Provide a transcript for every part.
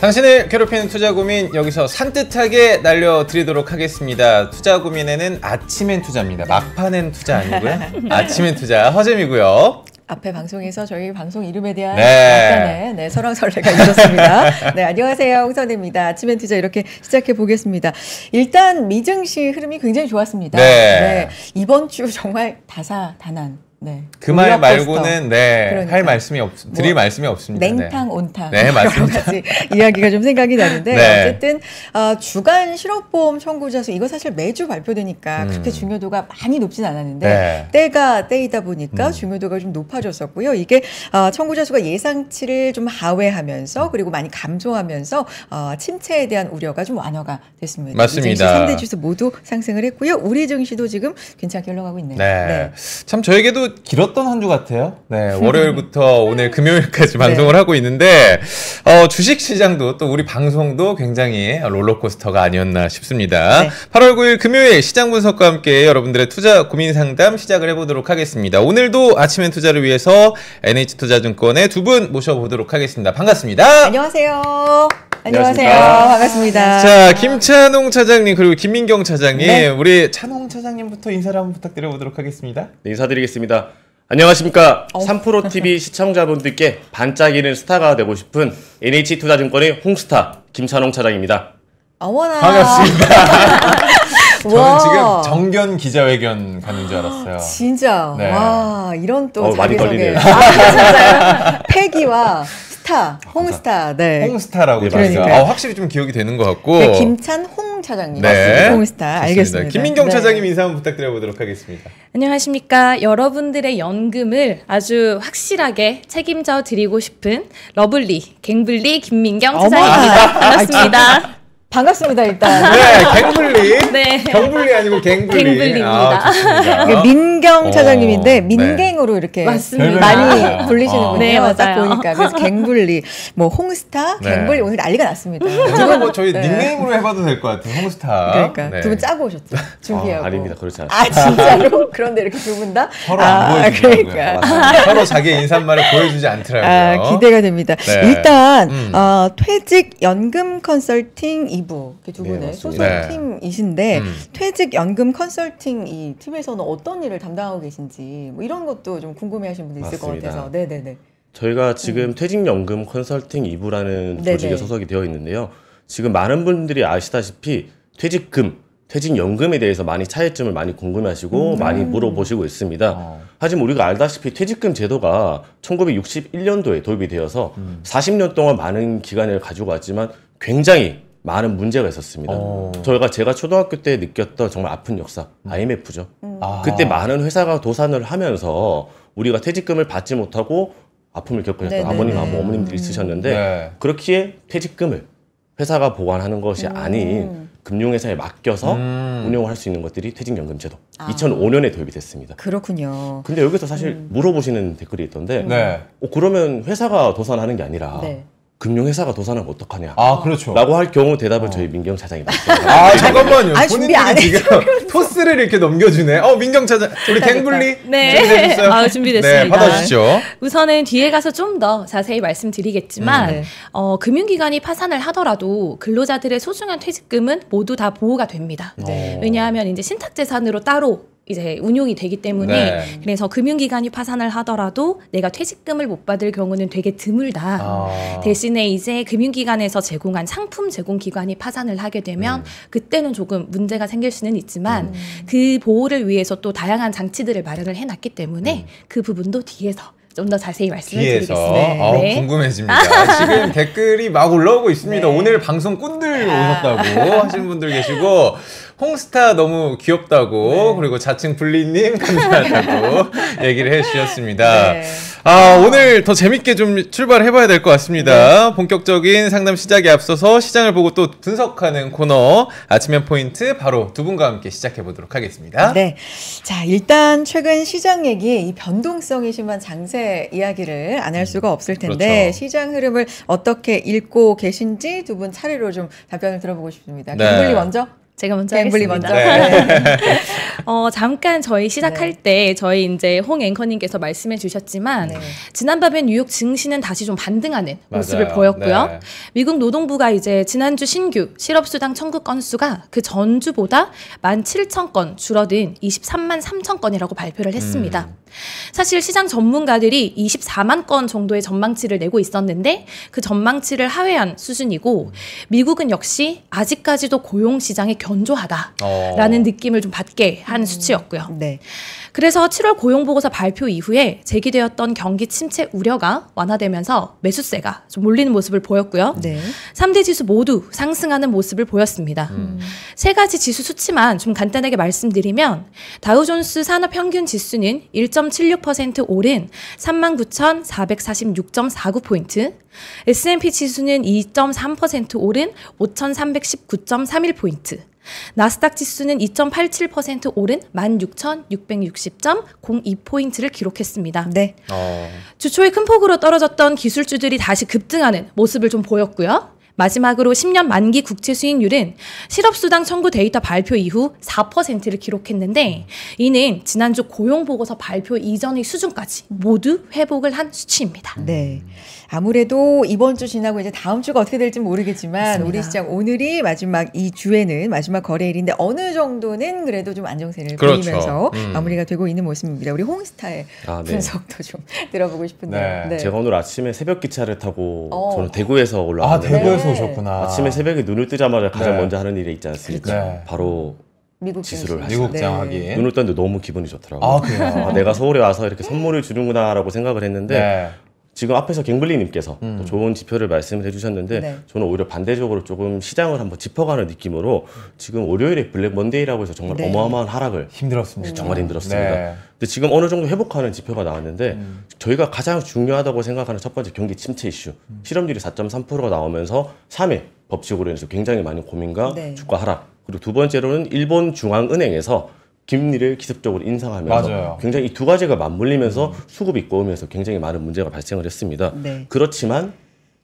당신을 괴롭히는 투자 고민 여기서 산뜻하게 날려드리도록 하겠습니다. 투자 고민에는 아침엔 투자입니다. 막판엔 투자 아니고요. 아침엔 투자 허잼이고요. 앞에 방송에서 저희 방송 이름에 대한 네. 약간의 네, 설왕설래가 있었습니다. 네, 안녕하세요. 홍선입니다. 아침 엔 투자 이렇게 시작해 보겠습니다. 일단 미증시 흐름이 굉장히 좋았습니다. 네. 네 이번 주 정말 다사다난 네. 그말 말고는 네, 할 그러니까. 뭐 말씀이 없, 드릴 뭐, 말씀이 없습니다. 네. 냉탕, 온탕 네, 맞습니다. 이야기가 좀 생각이 나는데 네. 어쨌든 어, 주간 실업보험 청구자 수 이거 사실 매주 발표되니까 음. 그렇게 중요도가 많이 높진 않았는데 네. 때가 때이다 보니까 음. 중요도가 좀 높아졌었고요. 이게 어, 청구자 수가 예상치를 좀 하회하면서 음. 그리고 많이 감소하면서 어, 침체에 대한 우려가 좀 완화가 됐습니다. 맞습니다. 3대 지수 모두 상승을 했고요. 우리 증시도 지금 괜찮게 흘러가고 있네요. 네. 네. 참 저에게도 길었던 한 주 같아요. 네, 월요일부터 오늘 금요일까지 네. 방송을 네. 하고 있는데 어, 주식 시장도 또 우리 방송도 굉장히 롤러코스터가 아니었나 싶습니다. 네. 8월 9일 금요일 시장 분석과 함께 여러분들의 투자 고민 상담 시작을 해보도록 하겠습니다. 오늘도 아침엔 투자를 위해서 NH투자증권의 두 분 모셔보도록 하겠습니다. 반갑습니다. 안녕하세요. 안녕하세요. 반갑습니다. 자, 김찬홍 차장님 그리고 김민경 차장님, 네. 우리 찬홍 차장님부터 인사를 한번 부탁드려 보도록 하겠습니다. 네, 인사드리겠습니다. 모습니다 안녕하십니까. 어. 3 t v 시청자분들께 반짝이는 스타가 되고 싶은 NH투자증권의 홍스타 김찬홍 차장입니다. 어머나. 반갑습니다. 저는 지금 정견 기자회견 가는 줄 알았어요. 진짜. 네. 와 이런 또 어, 자기소개. 아, 진짜요? 패기와 홍스타, 아, 홍스타, 네. 홍스타라고 그러니까. 아, 확실히 좀 기억이 되는 것 같고. 네, 김찬 홍 차장님, 네. 홍스타, 알겠습니다. 김민경 네. 차장님 인사 한번 부탁드려보도록 하겠습니다. 안녕하십니까. 여러분들의 연금을 아주 확실하게 책임져 드리고 싶은 러블리, 갱블리 김민경 차장입니다. 반갑습니다. 아, 반갑습니다 일단. 네, 갱블리. 네. 경블리 아니고 갱블리. 갱블리입니다. 아, 민경 어, 차장님인데 네. 민갱으로 네. 이렇게 맞습니다. 많이 불리시는군요. 어. 네, 맞딱 보니까 그래서 갱블리, 뭐 홍스타, 갱블리 네. 오늘 난리가 났습니다. 제가 뭐 저희 네. 닉네임으로 해봐도 될 것 같은 홍스타. 그러니까 네. 두분 짜고 오셨죠? 아, 준비하고. 아, 닙니다 그렇지 않아요. 아 진짜로? 그런데 이렇게 두 분 다? 서로 아, 안 보여주고요. 그러니까. 아, 서로 자기 인사말을 보여주지 않더라고요. 아, 기대가 됩니다. 일단 음. 어, 퇴직 연금 컨설팅 이브두 네, 분의 네, 소속팀이신데 음. 퇴직연금 컨설팅 이 팀에서는 어떤 일을 담당하고 계신지 뭐 이런 것도 좀 궁금해하시는 분들 있을 맞습니다. 것 같아서 네네네. 저희가 음. 지금 음. 퇴직연금 컨설팅 이브라는 조직에 소속이 되어 있는데요. 지금 많은 분들이 아시다시피 퇴직금, 퇴직연금에 대해서 많이 차이점을 많이 궁금해하시고 음. 많이 물어보시고 있습니다. 어. 하지만 우리가 알다시피 퇴직금 제도가 1961년도에 도입이 되어서 음. 40년 동안 많은 기간을 가지고 왔지만 굉장히 많은 문제가 있었습니다. 오. 어. 저희가 제가 초등학교 때 느꼈던 정말 아픈 역사, 음. IMF죠. 음. 아. 그때 많은 회사가 도산을 하면서 우리가 퇴직금을 받지 못하고 아픔을 겪으셨던 네, 네, 아버님, 아버, 네. 어머님들이 있으셨는데 음. 네. 그렇기에 퇴직금을 회사가 보관하는 것이 음. 아닌 금융회사에 맡겨서 음. 운영을 할 수 있는 것들이 퇴직연금제도 아. 2005년에 도입이 됐습니다. 그렇군요. 근데 여기서 사실 음. 물어보시는 댓글이 있던데 네. 어, 그러면 회사가 도산하는 게 아니라 네. 금융회사가 도산하면 어떡하냐. 아, 그렇죠. 라고 할 경우 대답을 어. 저희 민경 차장이 받습니다 아, 잠깐만요. 아, 준비 안 지금 토스를 이렇게 넘겨주네. 어, 민경 차장. 우리 댕굴리. 네. 준비되어요 아, 준비됐습니다. 네, 받아주시죠. 우선은 뒤에 가서 좀 더 자세히 말씀드리겠지만, 음. 어, 금융기관이 파산을 하더라도 근로자들의 소중한 퇴직금은 모두 다 보호가 됩니다. 네. 왜냐하면 이제 신탁재산으로 따로 이제 운용이 되기 때문에 네. 그래서 금융기관이 파산을 하더라도 내가 퇴직금을 못 받을 경우는 되게 드물다. 아. 대신에 이제 금융기관에서 제공한 상품 제공 기관이 파산을 하게 되면 음. 그때는 조금 문제가 생길 수는 있지만 음. 그 보호를 위해서 또 다양한 장치들을 마련을 해놨기 때문에 음. 그 부분도 뒤에서 좀 더 자세히 말씀을 뒤에서. 드리겠습니다. 아, 네. 궁금해집니다. 지금 댓글이 막 올라오고 있습니다. 네. 오늘 방송 꾼들 아. 오셨다고 하시는 분들 계시고 홍스타 너무 귀엽다고 네. 그리고 자칭 블리님 감사하다고 얘기를 해주셨습니다. 네. 아 오늘 더 재밌게 좀 출발해봐야 될 것 같습니다. 네. 본격적인 상담 시작에 앞서서 시장을 보고 또 분석하는 코너 아침엔 포인트 바로 두 분과 함께 시작해 보도록 하겠습니다. 네, 자 일단 최근 시장 얘기 이 변동성이 심한 장세 이야기를 안할 음, 수가 없을 텐데 그렇죠. 시장 흐름을 어떻게 읽고 계신지 두 분 차례로 좀 답변을 들어보고 싶습니다. 김블리 네. 먼저. 제가 먼저 갬블리 네, 먼저. 네. 어, 잠깐 저희 시작할 네. 때 저희 이제 홍 앵커님께서 말씀해 주셨지만 네. 지난밤에 뉴욕 증시는 다시 좀 반등하는 맞아요. 모습을 보였고요. 네. 미국 노동부가 이제 지난주 신규 실업수당 청구 건수가 그 전주보다 17,000건 줄어든 23만 3천 건이라고 발표를 했습니다. 음. 사실 시장 전문가들이 24만 건 정도의 전망치를 내고 있었는데 그 전망치를 하회한 수준이고 미국은 역시 아직까지도 고용 시장의 견조하다라는 어. 느낌을 좀 받게 한 음. 수치였고요. 네. 그래서 7월 고용보고서 발표 이후에 제기되었던 경기 침체 우려가 완화되면서 매수세가 좀 몰리는 모습을 보였고요. 네. 3대 지수 모두 상승하는 모습을 보였습니다. 음. 세 가지 지수 수치만 좀 간단하게 말씀드리면 다우존스 산업 평균 지수는 1.76% 오른 39,446.49포인트, S&P 지수는 2.3% 오른 5,319.31포인트. 나스닥 지수는 2.87% 오른 16,660.02포인트를 기록했습니다. 네. 어... 주초에 큰 폭으로 떨어졌던 기술주들이 다시 급등하는 모습을 좀 보였고요. 마지막으로 10년 만기 국채 수익률은 실업수당 청구 데이터 발표 이후 4%를 기록했는데 이는 지난주 고용보고서 발표 이전의 수준까지 모두 회복을 한 수치입니다. 네. 아무래도 이번 주 지나고 이제 다음 주가 어떻게 될지 모르겠지만 맞습니다. 우리 시장 오늘이 마지막 이 주에는 마지막 거래일인데 어느 정도는 그래도 좀 안정세를 그렇죠. 보이면서 음. 마무리가 되고 있는 모습입니다. 우리 홍스타의 아, 네. 분석도 좀 들어보고 싶은데요. 네. 네. 제가 오늘 아침에 새벽 기차를 타고 어. 저는 대구에서 아, 올라왔는데 아, 대구에서 오셨구나. 아침에 새벽에 눈을 뜨자마자 가장 네. 먼저 하는 일이 있지 않습니까? 그렇죠. 네. 바로 미국 지수를 미국 네. 장하기 눈을 떴는데 너무 기분이 좋더라고요. 아, 그래요? 아, 내가 서울에 와서 이렇게 선물을 주는구나라고 생각을 했는데 네. 지금 앞에서 갱블리님께서 음. 좋은 지표를 말씀을 해주셨는데 네. 저는 오히려 반대적으로 조금 시장을 한번 짚어가는 느낌으로 지금 월요일에 블랙 먼데이라고 해서 정말 네. 어마어마한 하락을 힘들었습니다. 정말 힘들었습니다. 네. 근데 지금 어느 정도 회복하는 지표가 나왔는데 음. 저희가 가장 중요하다고 생각하는 첫 번째 경기 침체 이슈 음. 실업률이 4.3%가 나오면서 3일 법칙으로 인해서 굉장히 많은 고민과 네. 주가 하락 그리고 두 번째로는 일본 중앙은행에서 금리를 기습적으로 인상하면서 맞아요. 굉장히 이 두 가지가 맞물리면서 음. 수급이 꼬우면서 굉장히 많은 문제가 발생을 했습니다. 네. 그렇지만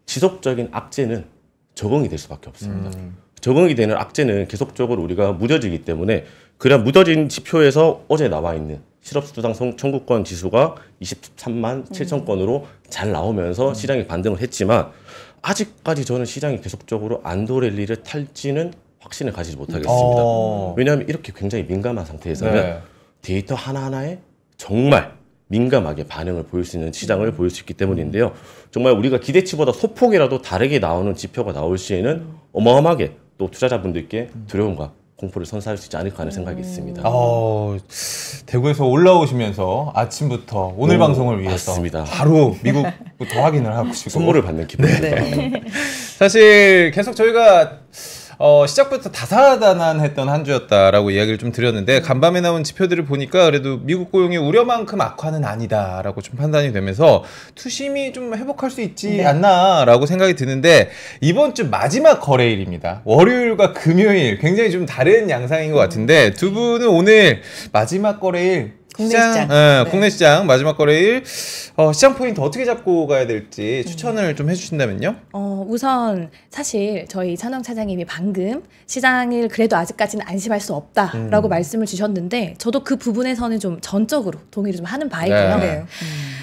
지속적인 악재는 적응이 될 수밖에 없습니다. 음. 적응이 되는 악재는 계속적으로 우리가 무뎌지기 때문에 그런 무뎌진 지표에서 어제 나와 있는 실업수당 청구권 지수가 23만 7천 음. 건으로 잘 나오면서 음. 시장이 반등을 했지만 아직까지 저는 시장이 계속적으로 안도랠리를 탈지는 확신을 가지지 못하겠습니다. 어... 왜냐하면 이렇게 굉장히 민감한 상태에서는 네. 데이터 하나하나에 정말 민감하게 반응을 보일 수 있는 시장을 음. 보일 수 있기 때문인데요. 정말 우리가 기대치보다 소폭이라도 다르게 나오는 지표가 나올 시에는 어마어마하게 또 투자자분들께 음. 두려움과 공포를 선사할 수 있지 않을까 하는 생각이 음. 있습니다. 어, 대구에서 올라오시면서 아침부터 오늘 오, 방송을 위해서 맞습니다. 바로 미국부터 확인을 하고 싶고 선물을 받는 기분입니다. 네. 사실 계속 저희가 어, 시작부터 다사다난했던 한 주였다라고 이야기를 좀 드렸는데 간밤에 나온 지표들을 보니까 그래도 미국 고용의 우려만큼 악화는 아니다라고 좀 판단이 되면서 투심이 좀 회복할 수 있지 네. 않나라고 생각이 드는데 이번 주 마지막 거래일입니다. 월요일과 금요일 굉장히 좀 다른 양상인 것 같은데 두 분은 오늘 마지막 거래일 국내 시장, 시장. 네, 네. 국내 시장 마지막 거래일 어, 시장 포인트 어떻게 잡고 가야 될지 추천을 음. 좀 해주신다면요? 어, 우선 사실 저희 찬영 차장님이 방금 시장을 그래도 아직까지는 안심할 수 없다라고 음. 말씀을 주셨는데 저도 그 부분에서는 좀 전적으로 동의를 좀 하는 바이고요. 네. 음.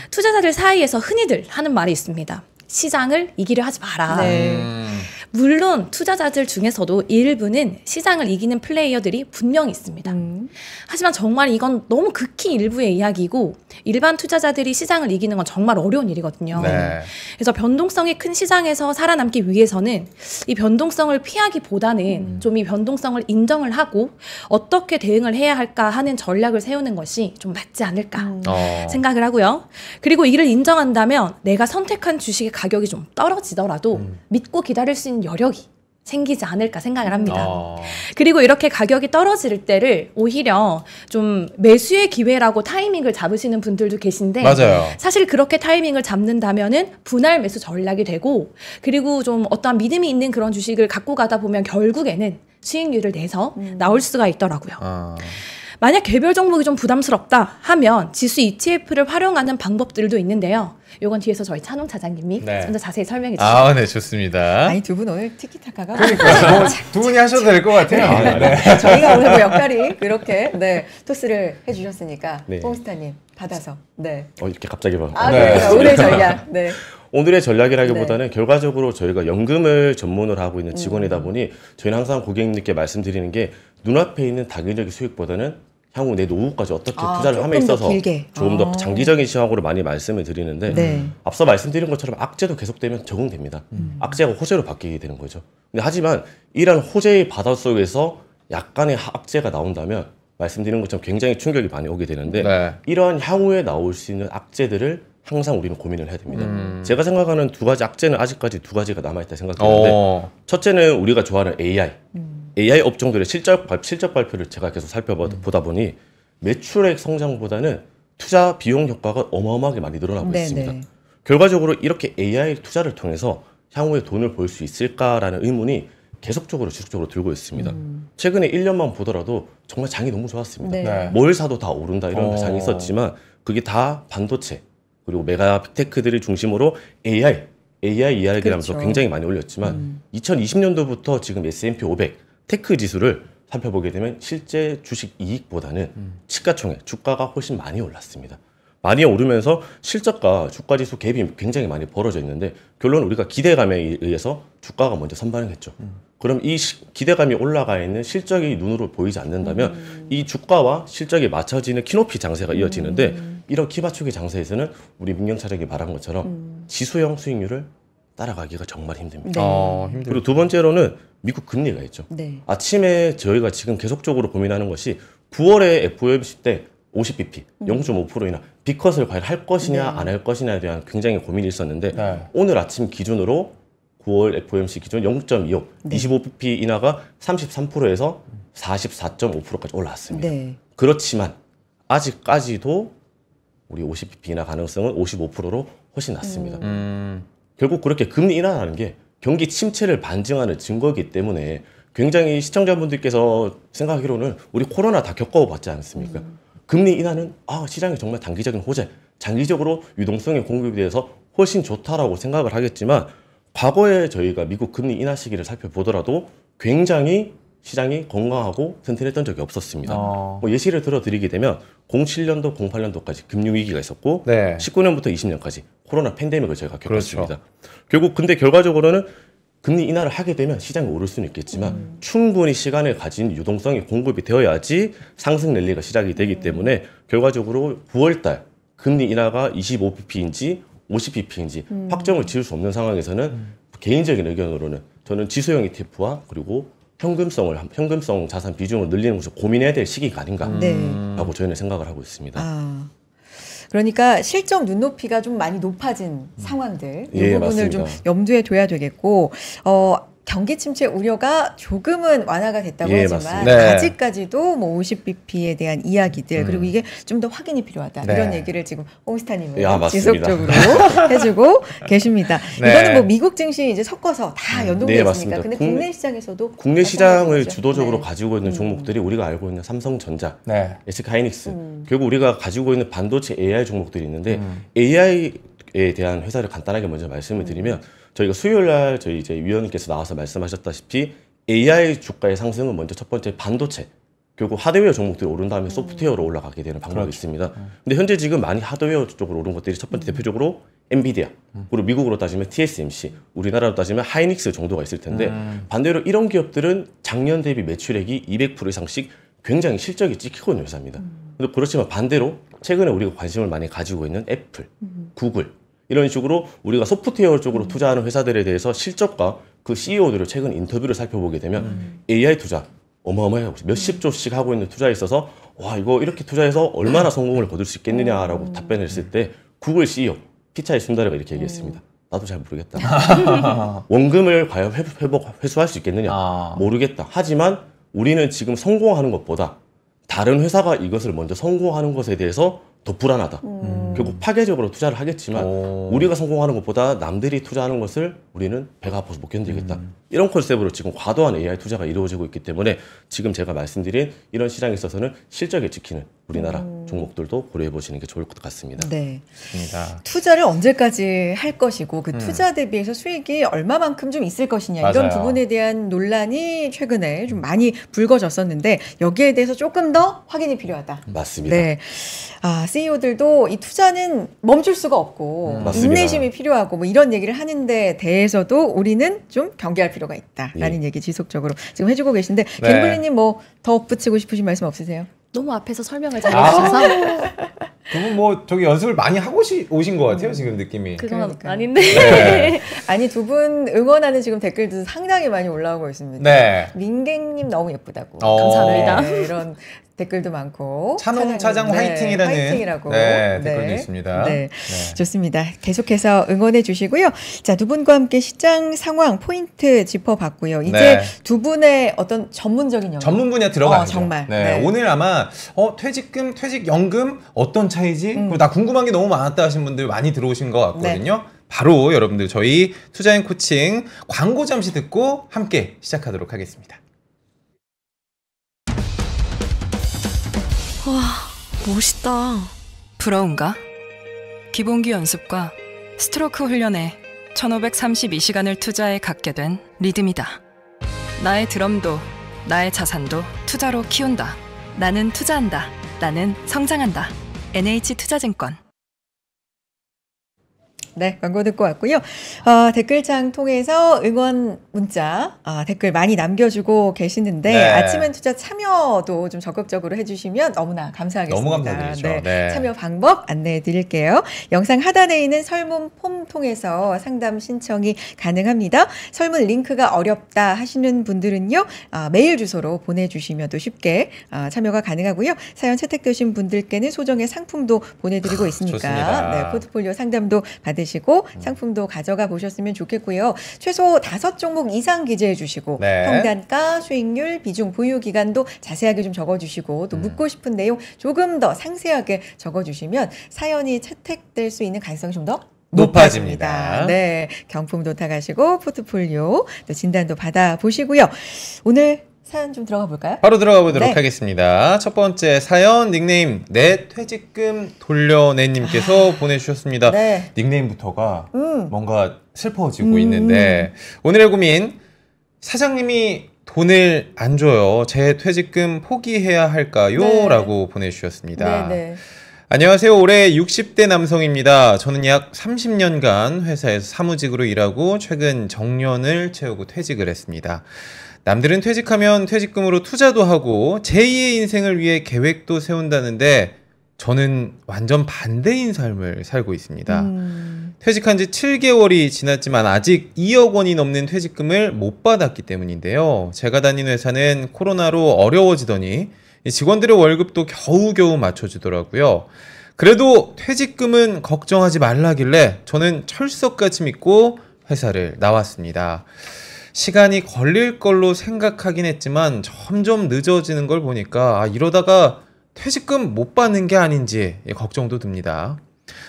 투자자들 사이에서 흔히들 하는 말이 있습니다. 시장을 이기려 하지 마라. 음. 네. 음. 물론 투자자들 중에서도 일부는 시장을 이기는 플레이어들이 분명히 있습니다. 음. 하지만 정말 이건 너무 극히 일부의 이야기고 일반 투자자들이 시장을 이기는 건 정말 어려운 일이거든요. 네. 그래서 변동성이 큰 시장에서 살아남기 위해서는 이 변동성을 피하기보다는 음. 좀이 변동성을 인정을 하고 어떻게 대응을 해야 할까 하는 전략을 세우는 것이 좀 맞지 않을까 음. 어. 생각을 하고요. 그리고 이를 인정한다면 내가 선택한 주식의 가격이 좀 떨어지더라도 음. 믿고 기다릴 수 있는 좀 여력이 생기지 않을까 생각을 합니다. 아. 그리고 이렇게 가격이 떨어질 때를 오히려 좀 매수의 기회라고 타이밍을 잡으시는 분들도 계신데 맞아요. 사실 그렇게 타이밍을 잡는다면은 분할 매수 전략이 되고 그리고 좀 어떠한 믿음이 있는 그런 주식을 갖고 가다 보면 결국에는 수익률을 내서 음. 나올 수가 있더라고요. 아. 만약 개별 종목이 좀 부담스럽다 하면 지수 ETF를 활용하는 방법들도 있는데요. 요건 뒤에서 저희 찬웅 차장님이 네. 좀더 자세히 설명해 주세요. 아, 네, 좋습니다. 아니 두 분 오늘 티키타카가 그두 뭐 분이 하셔도 될 것 같아요. 네. 네. 저희가 오늘 뭐 역할이 이렇게 네 토스를 해주셨으니까 네. 홍스타님 받아서 네. 어 이렇게 갑자기 봐. 아, 네. 그러 네. 오늘 전략. 네. 오늘의 전략이라기보다는 네. 결과적으로 저희가 연금을 전문으로 하고 있는 음. 직원이다 보니 저희는 항상 고객님께 말씀드리는 게 눈앞에 있는 당일적인 수익보다는 향후 내 노후까지 어떻게 아, 투자를 함에 있어서 조금 더 아. 장기적인 시각으로 많이 말씀을 드리는데 네. 앞서 말씀드린 것처럼 악재도 계속되면 적응됩니다. 음. 악재가 호재로 바뀌게 되는 거죠. 근데 하지만 이러한 호재의 바다 속에서 약간의 악재가 나온다면 말씀드린 것처럼 굉장히 충격이 많이 오게 되는데 네. 이러한 향후에 나올 수 있는 악재들을 항상 우리는 고민을 해야 됩니다. 음. 제가 생각하는 두 가지 악재는 아직까지 두 가지가 남아있다 생각하는데 어. 첫째는 우리가 좋아하는 AI. 음. AI 업종들의 실적, 발, 실적 발표를 제가 계속 살펴보다 음. 보니 매출액 성장보다는 투자 비용 효과가 어마어마하게 많이 늘어나고 네네. 있습니다. 네. 결과적으로 이렇게 AI 투자를 통해서 향후에 돈을 벌 수 있을까라는 의문이 계속적으로 지속적으로 들고 있습니다. 음. 최근에 1년만 보더라도 정말 장이 너무 좋았습니다. 네. 네. 뭘 사도 다 오른다 이런 어. 장이 있었지만 그게 다 반도체 그리고 메가 빅테크들을 중심으로 AI AI e 이야기를 그렇죠. 하면서 굉장히 많이 올렸지만 음. 2020년도부터 지금 S&P 500 테크 지수를 살펴보게 되면 실제 주식 이익보다는 음. 치가총액 주가가 훨씬 많이 올랐습니다. 많이 오르면서 실적과 주가 지수 갭이 굉장히 많이 벌어져 있는데 결론 은 우리가 기대감에 의해서 주가가 먼저 선반응했죠. 음. 그럼 이 시, 기대감이 올라가 있는 실적이 눈으로 보이지 않는다면 음. 이 주가와 실적이 맞춰지는 키높이 장세가 이어지는데 음. 이런 키맞추기 장세에서는 우리 민경차장이 말한 것처럼 음. 지수형 수익률을 따라가기가 정말 힘듭니다. 네. 어, 음. 그리고 두 번째로는 미국 금리가 있죠. 네. 아침에 저희가 지금 계속적으로 고민하는 것이 9월에 FOMC 때 50bp, 음. 0.5%이나 비컷을 과연 할 것이냐 네. 안할 것이냐에 대한 굉장히 고민이 있었는데 네. 오늘 아침 기준으로 9월 FOMC 기준 0.25, 네. 25bp 인하가 33%에서 44.5%까지 올라왔습니다. 네. 그렇지만 아직까지도 우리 50bp 인하 가능성은 55%로 훨씬 낮습니다. 음. 음. 결국 그렇게 금리 인하라는 게 경기 침체를 반증하는 증거이기 때문에 굉장히 시청자분들께서 생각하기로는 우리 코로나 다 겪어봤지 않습니까? 음. 금리 인하는 아 시장이 정말 단기적인 호재, 장기적으로 유동성의 공급에 대해서 훨씬 좋다라고 생각을 하겠지만 과거에 저희가 미국 금리 인하 시기를 살펴보더라도 굉장히 시장이 건강하고 튼튼했던 적이 없었습니다. 어. 뭐 예시를 들어드리게 되면 07년도, 08년도까지 금융위기가 있었고 네. 19년부터 20년까지 코로나 팬데믹을 저희가 겪었습니다. 그렇죠. 결국 근데 결과적으로는 금리 인하를 하게 되면 시장이 오를 수는 있겠지만 음. 충분히 시간을 가진 유동성이 공급이 되어야지 상승 랠리가 시작이 되기 음. 때문에 결과적으로 9월달 금리 인하가 25bp인지 50bp인지 음. 확정을 지을 수 없는 상황에서는 음. 개인적인 의견으로는 저는 지수형 ETF와 그리고 현금성을 현금성 자산 비중을 늘리는 것을 고민해야 될 시기가 아닌가라고 음. 네. 저희는 생각을 하고 있습니다. 아. 그러니까 실적 눈높이가 좀 많이 높아진 상황들 이 예, 부분을 맞습니다. 좀 염두에 둬야 되겠고 어 경기 침체 우려가 조금은 완화가 됐다고 예, 하지만 네. 아직까지도 뭐 50bp에 대한 이야기들 음. 그리고 이게 좀 더 확인이 필요하다 네. 이런 얘기를 지금 홍스타님은 야, 지속적으로 해주고 계십니다. 네. 이거는 뭐 미국 증시 이제 섞어서 다 음. 연동돼 네, 으니까 근데 국내 국, 시장에서도 국내 시장을 그렇죠. 주도적으로 네. 가지고 있는 음. 종목들이 우리가 알고 있는 삼성전자, 네. SK하이닉스 음. 결국 우리가 가지고 있는 반도체 AI 종목들이 있는데 음. AI에 대한 회사를 간단하게 먼저 말씀을 드리면 저희가 수요일 날 저희 이제 위원님께서 나와서 말씀하셨다시피 AI 주가의 상승은 먼저 첫 번째 반도체 결국 하드웨어 종목들이 오른 다음에 음. 소프트웨어로 올라가게 되는 방법이 그렇죠. 있습니다. 근데 현재 지금 많이 하드웨어 쪽으로 오른 것들이 첫 번째 음. 대표적으로 엔비디아 음. 그리고 미국으로 따지면 TSMC 우리나라로 따지면 하이닉스 정도가 있을 텐데 반대로 이런 기업들은 작년 대비 매출액이 200% 이상씩 굉장히 실적이 찍히고 있는 회사입니다. 그렇지만 반대로 최근에 우리가 관심을 많이 가지고 있는 애플, 구글 이런 식으로 우리가 소프트웨어 쪽으로 음. 투자하는 회사들에 대해서 실적과 그 CEO들을 최근 인터뷰를 살펴보게 되면 음. AI 투자 어마어마해요. 몇십 음. 조씩 하고 있는 투자에 있어서 와 이거 이렇게 투자해서 얼마나 성공을 거둘 수 있겠느냐라고 음. 답변 했을 때 구글 CEO 피차의 순다리가 이렇게 얘기했습니다. 음. 나도 잘 모르겠다. 원금을 과연 회복, 회복 회수할 수 있겠느냐? 아. 모르겠다. 하지만 우리는 지금 성공하는 것보다 다른 회사가 이것을 먼저 성공하는 것에 대해서 더 불안하다. 음. 결국 파괴적으로 투자를 하겠지만 오. 우리가 성공하는 것보다 남들이 투자하는 것을 우리는 배가 아파서 못 견디겠다. 음. 이런 컨셉으로 지금 과도한 AI 투자가 이루어지고 있기 때문에 지금 제가 말씀드린 이런 시장에 있어서는 실적에 지키는 우리나라 음. 종목들도 고려해 보시는 게 좋을 것 같습니다. 네. 좋습니다. 투자를 언제까지 할 것이고 그 음. 투자 대비해서 수익이 얼마만큼 좀 있을 것이냐 맞아요. 이런 부분에 대한 논란이 최근에 좀 많이 불거졌었는데 여기에 대해서 조금 더 확인이 필요하다. 맞습니다. 네. 아, CEO들도 이 투자는 멈출 수가 없고 음. 인내심이 필요하고 뭐 이런 얘기를 하는데 대해 대해서도 우리는 좀 경계할 필요가 있다라는 예. 얘기 지속적으로 지금 해주고 계신데 네. 갬블리님 뭐더 붙이고 싶으신 말씀 없으세요? 너무 앞에서 설명을 아. 잘해주셔서 그분뭐 저기 연습을 많이 하고 오신 것 같아요 음. 지금 느낌이. 그건 아닌데. 네. 아니 두 분 응원하는 지금 댓글도 상당히 많이 올라오고 있습니다. 네. 민객님 너무 예쁘다고. 어. 감사합니다. 네, 이런 댓글도 많고. 찬홍 차장 화이팅이라는 화이팅이라고. 네, 네. 댓글도 있습니다. 네. 네. 좋습니다. 계속해서 응원해 주시고요. 자 두 분과 함께 시장 상황 포인트 짚어봤고요. 이제 네. 두 분의 어떤 전문적인 영역. 전문 분야 들어가죠. 어, 정말. 네. 오늘 아마 어, 퇴직금, 퇴직연금 어떤 차이지? 음. 나 궁금한 게 너무 많았다 하신 분들 많이 들어오신 것 같거든요. 네. 바로 여러분들 저희 투자인 코칭 광고 잠시 듣고 함께 시작하도록 하겠습니다. 와, 멋있다. 부러운가? 기본기 연습과 스트로크 훈련에 1532시간을 투자해 갖게 된 리듬이다. 나의 드럼도 나의 자산도 투자로 키운다. 나는 투자한다. 나는 성장한다. NH투자증권 네, 광고 듣고 왔고요. 어, 댓글창 통해서 응원 문자 어, 댓글 많이 남겨주고 계시는데 네. 아침엔 투자 참여도 좀 적극적으로 해주시면 너무나 감사하겠습니다. 너무 감사드리죠. 네, 네. 참여 방법 안내해 드릴게요. 영상 하단에 있는 설문 폼 통해서 상담 신청이 가능합니다. 설문 링크가 어렵다 하시는 분들은요 어, 메일 주소로 보내주시면 또 쉽게 어, 참여가 가능하고요. 사연 채택되신 분들께는 소정의 상품도 보내드리고 아, 있으니까 네, 포트폴리오 상담도 받으시. 만드시고 음. 상품도 가져가 보셨으면 좋겠고요. 최소 다섯 종목 이상 기재해 주시고 네. 평단가, 수익률, 비중, 보유 기간도 자세하게 좀 적어 주시고 또 음. 묻고 싶은 내용 조금 더 상세하게 적어 주시면 사연이 채택될 수 있는 가능성이 좀 더 높아집니다. 높아집니다. 네. 경품도 타가시고 포트폴리오 또 진단도 받아보시고요. 오늘 사연 좀 들어가 볼까요? 바로 들어가 보도록 네. 하겠습니다. 첫 번째 사연 닉네임 내 네, 퇴직금 돌려내님께서 아. 보내주셨습니다. 네. 닉네임부터가 음. 뭔가 슬퍼지고 음. 있는데 오늘의 고민 사장님이 돈을 안 줘요. 제 퇴직금 포기해야 할까요? 네. 라고 보내주셨습니다. 네, 네. 안녕하세요. 올해 60대 남성입니다. 저는 약 30년간 회사에서 사무직으로 일하고 최근 정년을 채우고 퇴직을 했습니다. 남들은 퇴직하면 퇴직금으로 투자도 하고 제2의 인생을 위해 계획도 세운다는데 저는 완전 반대인 삶을 살고 있습니다. 음. 퇴직한 지 7개월이 지났지만 아직 2억 원이 넘는 퇴직금을 못 받았기 때문인데요. 제가 다닌 회사는 코로나로 어려워지더니 직원들의 월급도 겨우겨우 맞춰주더라고요. 그래도 퇴직금은 걱정하지 말라길래 저는 철석같이 믿고 회사를 나왔습니다. 시간이 걸릴 걸로 생각하긴 했지만 점점 늦어지는 걸 보니까 아, 이러다가 퇴직금 못 받는 게 아닌지 예, 걱정도 듭니다.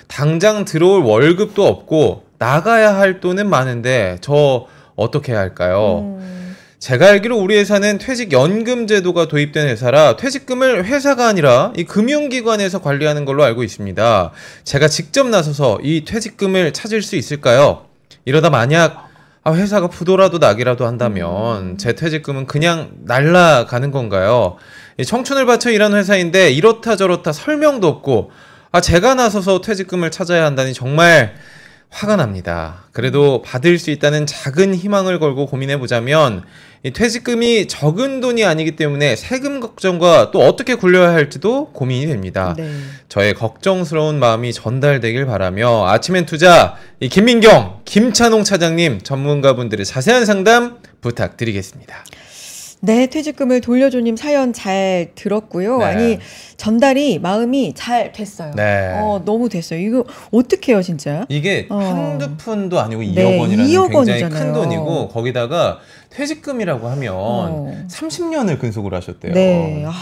당장 들어올 월급도 없고 나가야 할 돈은 많은데 저 어떻게 해야 할까요? 음. 제가 알기로 우리 회사는 퇴직연금 제도가 도입된 회사라 퇴직금을 회사가 아니라 이 금융기관에서 관리하는 걸로 알고 있습니다. 제가 직접 나서서 이 퇴직금을 찾을 수 있을까요? 이러다 만약 아, 회사가 부도라도 나기라도 한다면 음. 제퇴직금은 그냥 날라가는 건가요? 청춘을 바쳐 일한 회사인데 이렇다 저렇다 설명도 없고 아 제가 나서서 퇴직금을 찾아야 한다니 정말 화가 납니다. 그래도 받을 수 있다는 작은 희망을 걸고 고민해 보자면 퇴직금이 적은 돈이 아니기 때문에 세금 걱정과 또 어떻게 굴려야 할지도 고민이 됩니다. 네. 저의 걱정스러운 마음이 전달되길 바라며 아침엔 투자 김민경, 김찬홍 차장님 전문가분들의 자세한 상담 부탁드리겠습니다. 네, 퇴직금을 돌려줘님 사연 잘 들었고요. 네. 아니 전달이 마음이 잘 됐어요. 네. 어, 너무 됐어요. 이거 어떻게 해요, 진짜? 이게 어. 한두 푼도 아니고 2억 네, 원이라는 2억 굉장히 원이잖아요. 큰 돈이고 거기다가 퇴직금이라고 하면 어. 30년을 근속을 하셨대요. 네. 아.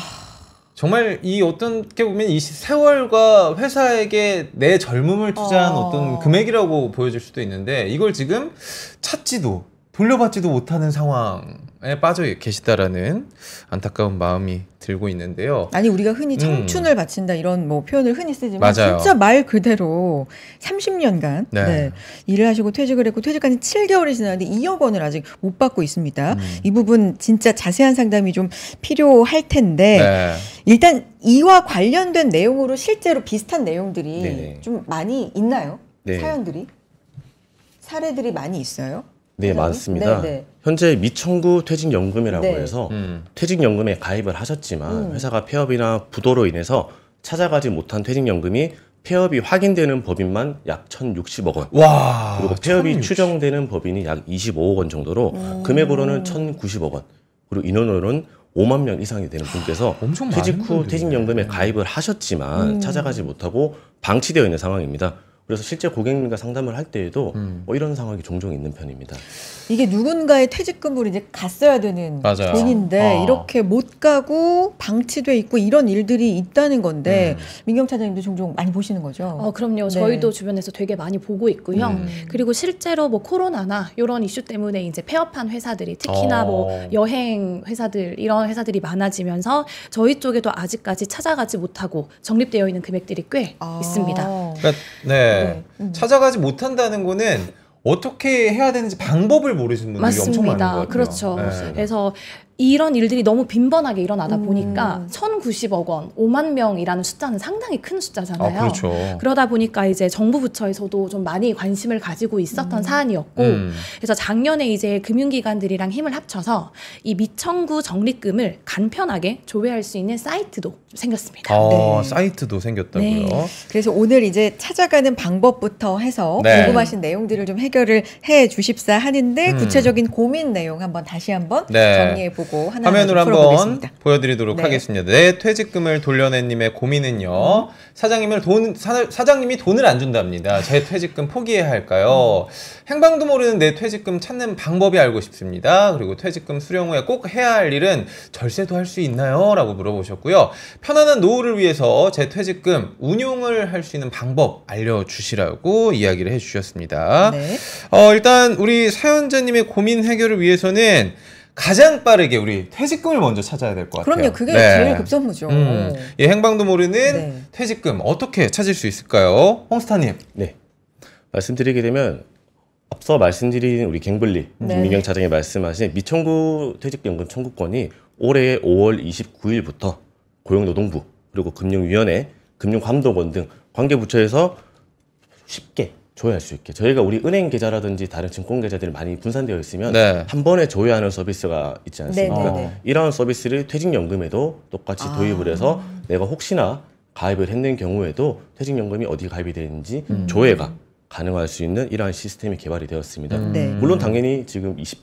정말 이 어떤 게 보면 이 세월과 회사에게 내 젊음을 어. 투자한 어. 어떤 금액이라고 보여질 수도 있는데 이걸 지금 찾지도 돌려받지도 못하는 상황에 빠져 계시다라는 안타까운 마음이 들고 있는데요. 아니 우리가 흔히 음. 청춘을 음. 바친다 이런 뭐 표현을 흔히 쓰지만 맞아요. 진짜 말 그대로 30년간 네. 네, 일을 하시고 퇴직을 했고 퇴직한 지 7개월이 지났는데 2억 원을 아직 못 받고 있습니다. 음. 이 부분 진짜 자세한 상담이 좀 필요할 텐데 네. 일단 이와 관련된 내용으로 실제로 비슷한 내용들이 네네. 좀 많이 있나요? 네. 사연들이 사례들이 많이 있어요? 네, 많습니다. 네, 네. 현재 미청구 퇴직연금이라고 네. 해서 음. 퇴직연금에 가입을 하셨지만 음. 회사가 폐업이나 부도로 인해서 찾아가지 못한 퇴직연금이 폐업이 확인되는 법인만 약 1,060억 원. 와, 그리고 폐업이 1060. 추정되는 법인이 약 25억 원 정도로 음. 금액으로는 1,090억 원. 그리고 인원으로는 5만 명 이상이 되는 분께서 퇴직 후 퇴직연금에 가입을 하셨지만 음. 찾아가지 못하고 방치되어 있는 상황입니다. 그래서 실제 고객님과 상담을 할 때에도 음. 뭐 이런 상황이 종종 있는 편입니다. 이게 누군가의 퇴직금으로 이제 갔어야 되는 맞아요. 돈인데 어. 이렇게 못 가고 방치돼 있고 이런 일들이 있다는 건데 음. 민경 차장님도 종종 많이 보시는 거죠? 어, 그럼요. 네. 저희도 주변에서 되게 많이 보고 있고요. 음. 그리고 실제로 뭐 코로나나 이런 이슈 때문에 이제 폐업한 회사들이 특히나 어. 뭐 여행 회사들 이런 회사들이 많아지면서 저희 쪽에도 아직까지 찾아가지 못하고 적립되어 있는 금액들이 꽤 아. 있습니다. 그러니까, 네. 네. 음. 찾아가지 못한다는 거는 어떻게 해야 되는지 방법을 모르시는 분들이 맞습니다. 엄청 많은 것 같아요. 그렇죠. 네. 그래서 이런 일들이 너무 빈번하게 일어나다 음. 보니까 1,090억 원, 5만 명이라는 숫자는 상당히 큰 숫자잖아요. 아, 그렇죠. 그러다 보니까 이제 정부 부처에서도 좀 많이 관심을 가지고 있었던 음. 사안이었고, 음. 그래서 작년에 이제 금융기관들이랑 힘을 합쳐서 이 미청구 적립금을 간편하게 조회할 수 있는 사이트도 생겼습니다. 아, 네. 사이트도 생겼다고요? 네. 그래서 오늘 이제 찾아가는 방법부터 해서 네. 궁금하신 내용들을 좀 해결을 해 주십사 하는데 음. 구체적인 고민 내용 한번 다시 한번 네. 정리해 보고. 보고 하나 화면으로 한번 보여드리도록 네. 하겠습니다. 내 퇴직금을 돌려낸님의 고민은요. 음. 사장님을 돈 사, 장님이 돈을 안 준답니다. 제 퇴직금 포기해야 할까요? 음. 행방도 모르는 내 퇴직금 찾는 방법이 알고 싶습니다. 그리고 퇴직금 수령 후에 꼭 해야 할 일은 절세도 할 수 있나요? 라고 물어보셨고요. 편안한 노후를 위해서 제 퇴직금 운용을 할 수 있는 방법 알려주시라고 이야기를 해주셨습니다. 네. 어, 일단 우리 사연자님의 고민 해결을 위해서는 가장 빠르게 우리 퇴직금을 먼저 찾아야 될 것 같아요. 그럼요. 그게 네. 제일 급선무죠. 음, 예, 행방도 모르는 네. 퇴직금 어떻게 찾을 수 있을까요? 홍스타님. 네. 말씀드리게 되면 앞서 말씀드린 우리 갱블리 네. 김민경 차장이 말씀하신 미청구 퇴직연금 청구권이 올해 5월 29일부터 고용노동부 그리고 금융위원회, 금융감독원 등 관계부처에서 쉽게 조회할 수 있게 저희가 우리 은행 계좌라든지 다른 증권 계좌들이 많이 분산되어 있으면 네. 한 번에 조회하는 서비스가 있지 네, 않습니까? 어. 이런 서비스를 퇴직연금에도 똑같이 아. 도입을 해서 내가 혹시나 가입을 했는 경우에도 퇴직연금이 어디 가입이 되는지 음. 조회가 가능할 수 있는 이러한 시스템이 개발이 되었습니다. 음. 물론 당연히 지금 20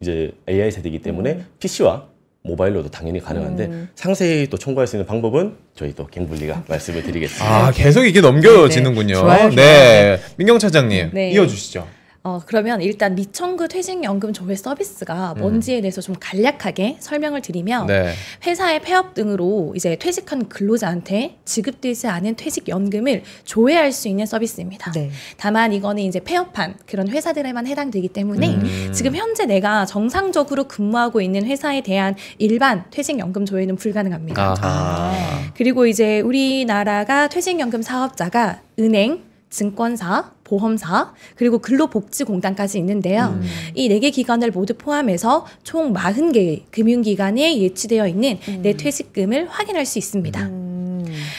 이제 AI 세대이기 때문에 음. PC와 모바일로도 당연히 가능한데 음. 상세히 또 청구할 수 있는 방법은 저희 또 갱블리가 말씀을 드리겠습니다. 아 계속 이게 넘겨지는군요. 네, 좋아요, 네. 좋아요. 네. 민경 차장님 네. 이어주시죠. 어, 그러면 일단 미청구 퇴직연금 조회 서비스가 음. 뭔지에 대해서 좀 간략하게 설명을 드리면 네. 회사의 폐업 등으로 이제 퇴직한 근로자한테 지급되지 않은 퇴직연금을 조회할 수 있는 서비스입니다. 네. 다만 이거는 이제 폐업한 그런 회사들에만 해당되기 때문에 음. 지금 현재 내가 정상적으로 근무하고 있는 회사에 대한 일반 퇴직연금 조회는 불가능합니다. 아하. 그리고 이제 우리나라가 퇴직연금 사업자가 은행, 증권사, 보험사, 그리고 근로복지공단까지 있는데요. 음. 이네 개 기관을 모두 포함해서 총 40개 의 금융기관에 예치되어 있는 음. 내 퇴직금을 확인할 수 있습니다. 음.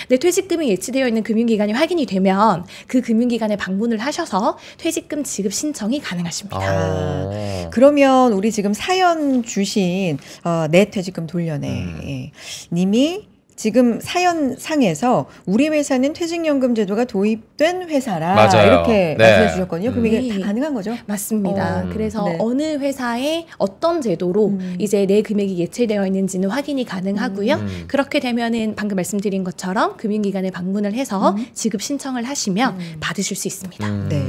내 퇴직금이 예치되어 있는 금융기관이 확인이 되면 그 금융기관에 방문을 하셔서 퇴직금 지급 신청이 가능하십니다. 아. 그러면 우리 지금 사연 주신 어, 내 퇴직금 돌려내 음. 예. 님이 지금 사연상에서 우리 회사는 퇴직연금 제도가 도입된 회사라 맞아요. 이렇게 네. 말씀해 주셨거든요. 그럼 음. 이게 다 가능한 거죠? 맞습니다. 어. 그래서 네. 어느 회사에 어떤 제도로 음. 이제 내 금액이 예체되어 있는지는 확인이 가능하고요. 음. 음. 그렇게 되면은 방금 말씀드린 것처럼 금융기관에 방문을 해서 음. 지급 신청을 하시면 음. 받으실 수 있습니다. 네.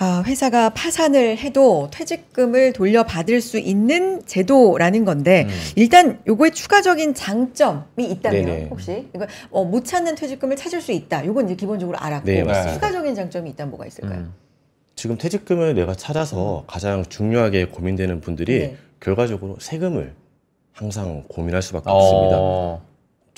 어, 회사가 파산을 해도 퇴직금을 돌려받을 수 있는 제도라는 건데 음. 일단 요거에 추가적인 장점이 있다면 네네. 혹시 이거 어, 못 찾는 퇴직금을 찾을 수 있다. 요건 이제 기본적으로 알았고 네, 추가적인 장점이 있다면 뭐가 있을까요? 음. 지금 퇴직금을 내가 찾아서 음. 가장 중요하게 고민되는 분들이 네. 결과적으로 세금을 항상 고민할 수밖에 어... 없습니다.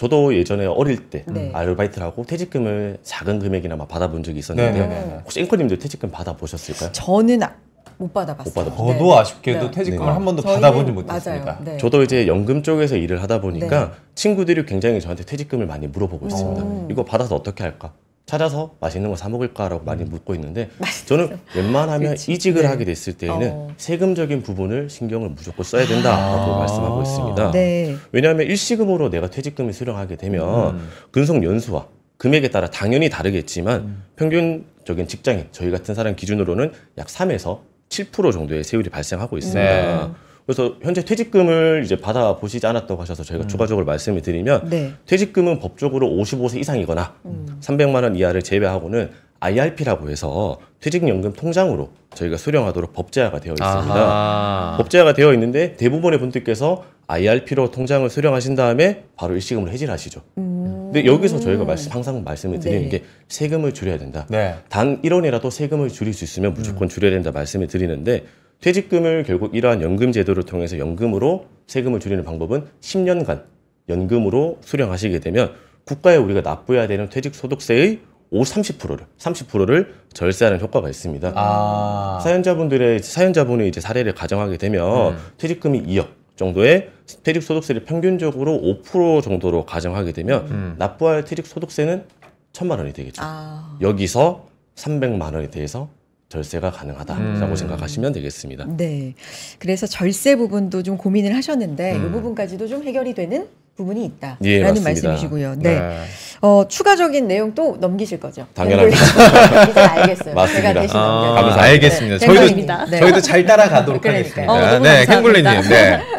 저도 예전에 어릴 때 네. 아르바이트를 하고 퇴직금을 작은 금액이나 막 받아본 적이 있었는데 네, 네, 네. 혹시 앵커님도 퇴직금 받아보셨을까요? 저는 아, 못 받아봤어요. 못 저도 네 아쉽게도 네. 퇴직금을 네. 한 번도 받아보지 못했습니다. 네. 저도 이제 연금 쪽에서 일을 하다 보니까 네. 친구들이 굉장히 저한테 퇴직금을 많이 물어보고 있습니다. 오. 이거 받아서 어떻게 할까? 찾아서 맛있는 거 사 먹을까라고 많이 음. 묻고 있는데 저는 웬만하면 그치. 이직을 네. 하게 됐을 때에는 어. 세금적인 부분을 신경을 무조건 써야 된다라고 아. 말씀하고 있습니다. 네. 왜냐하면 일시금으로 내가 퇴직금을 수령하게 되면 음. 근속 연수와 금액에 따라 당연히 다르겠지만 음. 평균적인 직장인 저희 같은 사람 기준으로는 약 3에서 7% 정도의 세율이 발생하고 있습니다. 네. 그래서 현재 퇴직금을 이제 받아 보시지 않았다고 하셔서 저희가 음. 추가적으로 말씀을 드리면 네. 퇴직금은 법적으로 55세 이상이거나 음. 300만 원 이하를 제외하고는 IRP라고 해서 퇴직연금 통장으로 저희가 수령하도록 법제화가 되어 있습니다. 아하. 법제화가 되어 있는데 대부분의 분들께서 IRP로 통장을 수령하신 다음에 바로 일시금을 해지를 하시죠. 음. 근데 여기서 저희가 말씀, 네. 항상 말씀을 드리는 네. 게 세금을 줄여야 된다. 네. 단 1원이라도 세금을 줄일 수 있으면 무조건 음. 줄여야 된다 말씀을 드리는데 퇴직금을 결국 이러한 연금 제도를 통해서 연금으로 세금을 줄이는 방법은 10년간 연금으로 수령하시게 되면 국가에 우리가 납부해야 되는 퇴직소득세의 5, 30%를 30%를 절세하는 효과가 있습니다. 아... 사연자분들의 사연자분의 이제 사례를 가정하게 되면 음. 퇴직금이 2억 정도의 퇴직소득세를 평균적으로 5% 정도로 가정하게 되면 음. 납부할 퇴직소득세는 1 천만 원이 되겠죠. 아... 여기서 300만 원에 대해서 절세가 가능하다라고 음. 생각하시면 되겠습니다. 네. 그래서 절세 부분도 좀 고민을 하셨는데 음. 이 부분까지도 좀 해결이 되는 부분이 있다라는 예, 말씀이시고요. 네. 네. 어, 추가적인 내용 또 넘기실 거죠. 당연합니다. 이제 알겠어요. 맞습니다. 제가 대신 아, 넘겨요. 알겠습니다. 네. 저희도 네. 저희도 잘 따라가도록 그러니까 하겠습니다. 어, 네, 캥글리님. 네.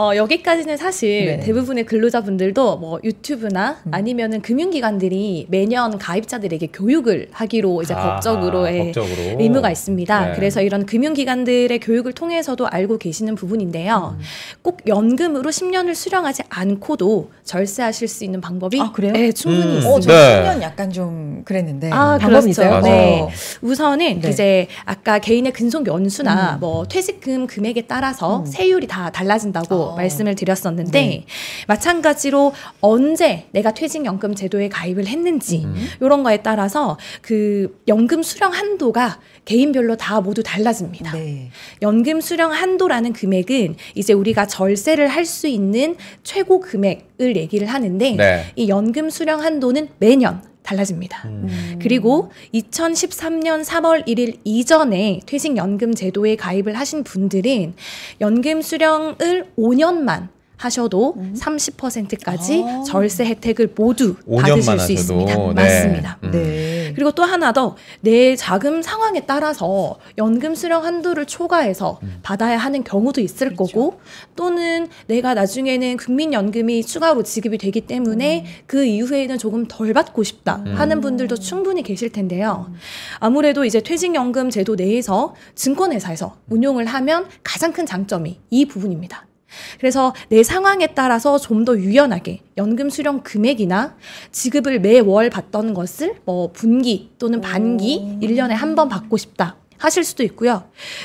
어, 여기까지는 사실 네. 대부분의 근로자분들도 뭐 유튜브나 음. 아니면은 금융기관들이 매년 가입자들에게 교육을 하기로 이제 아, 법적으로의 법적으로. 의무가 있습니다. 네. 그래서 이런 금융기관들의 교육을 통해서도 알고 계시는 부분인데요. 음. 꼭 연금으로 10년을 수령하지 않고도 절세하실 수 있는 방법이 아, 그래요? 네, 충분히 음. 있습니다. 어, 저 네. 10년 약간 좀 그랬는데 아, 방법이 그렇죠. 있어요. 네. 우선은 네. 이제 아까 개인의 근속 연수나 음. 뭐 퇴직금 금액에 따라서 음. 세율이 다 달라진다고 아. 어. 말씀을 드렸었는데 네. 마찬가지로 언제 내가 퇴직연금 제도에 가입을 했는지 음. 이런 거에 따라서 그 연금 수령 한도가 개인별로 다 모두 달라집니다. 네. 연금 수령 한도라는 금액은 이제 우리가 절세를 할 수 있는 최고 금액을 얘기를 하는데 네. 이 연금 수령 한도는 매년 달라집니다. 음. 그리고 2013년 3월 1일 이전에 퇴직연금 제도에 가입을 하신 분들은 연금 수령을 5년만 하셔도 음. 30%까지 아. 절세 혜택을 모두 받으실 수 있습니다. 네. 맞습니다. 음. 네. 그리고 또 하나 더 내 자금 상황에 따라서 연금 수령 한도를 초과해서 음. 받아야 하는 경우도 있을 그렇죠. 거고 또는 내가 나중에는 국민연금이 추가로 지급이 되기 때문에 음. 그 이후에는 조금 덜 받고 싶다 음. 하는 분들도 충분히 계실 텐데요. 음. 아무래도 이제 퇴직연금 제도 내에서 증권회사에서 운용을 하면 가장 큰 장점이 이 부분입니다. 그래서 내 상황에 따라서 좀 더 유연하게 연금 수령 금액이나 지급을 매월 받던 것을 뭐 분기 또는 반기 오. 1년에 한 번 받고 싶다 하실 수도 있고요.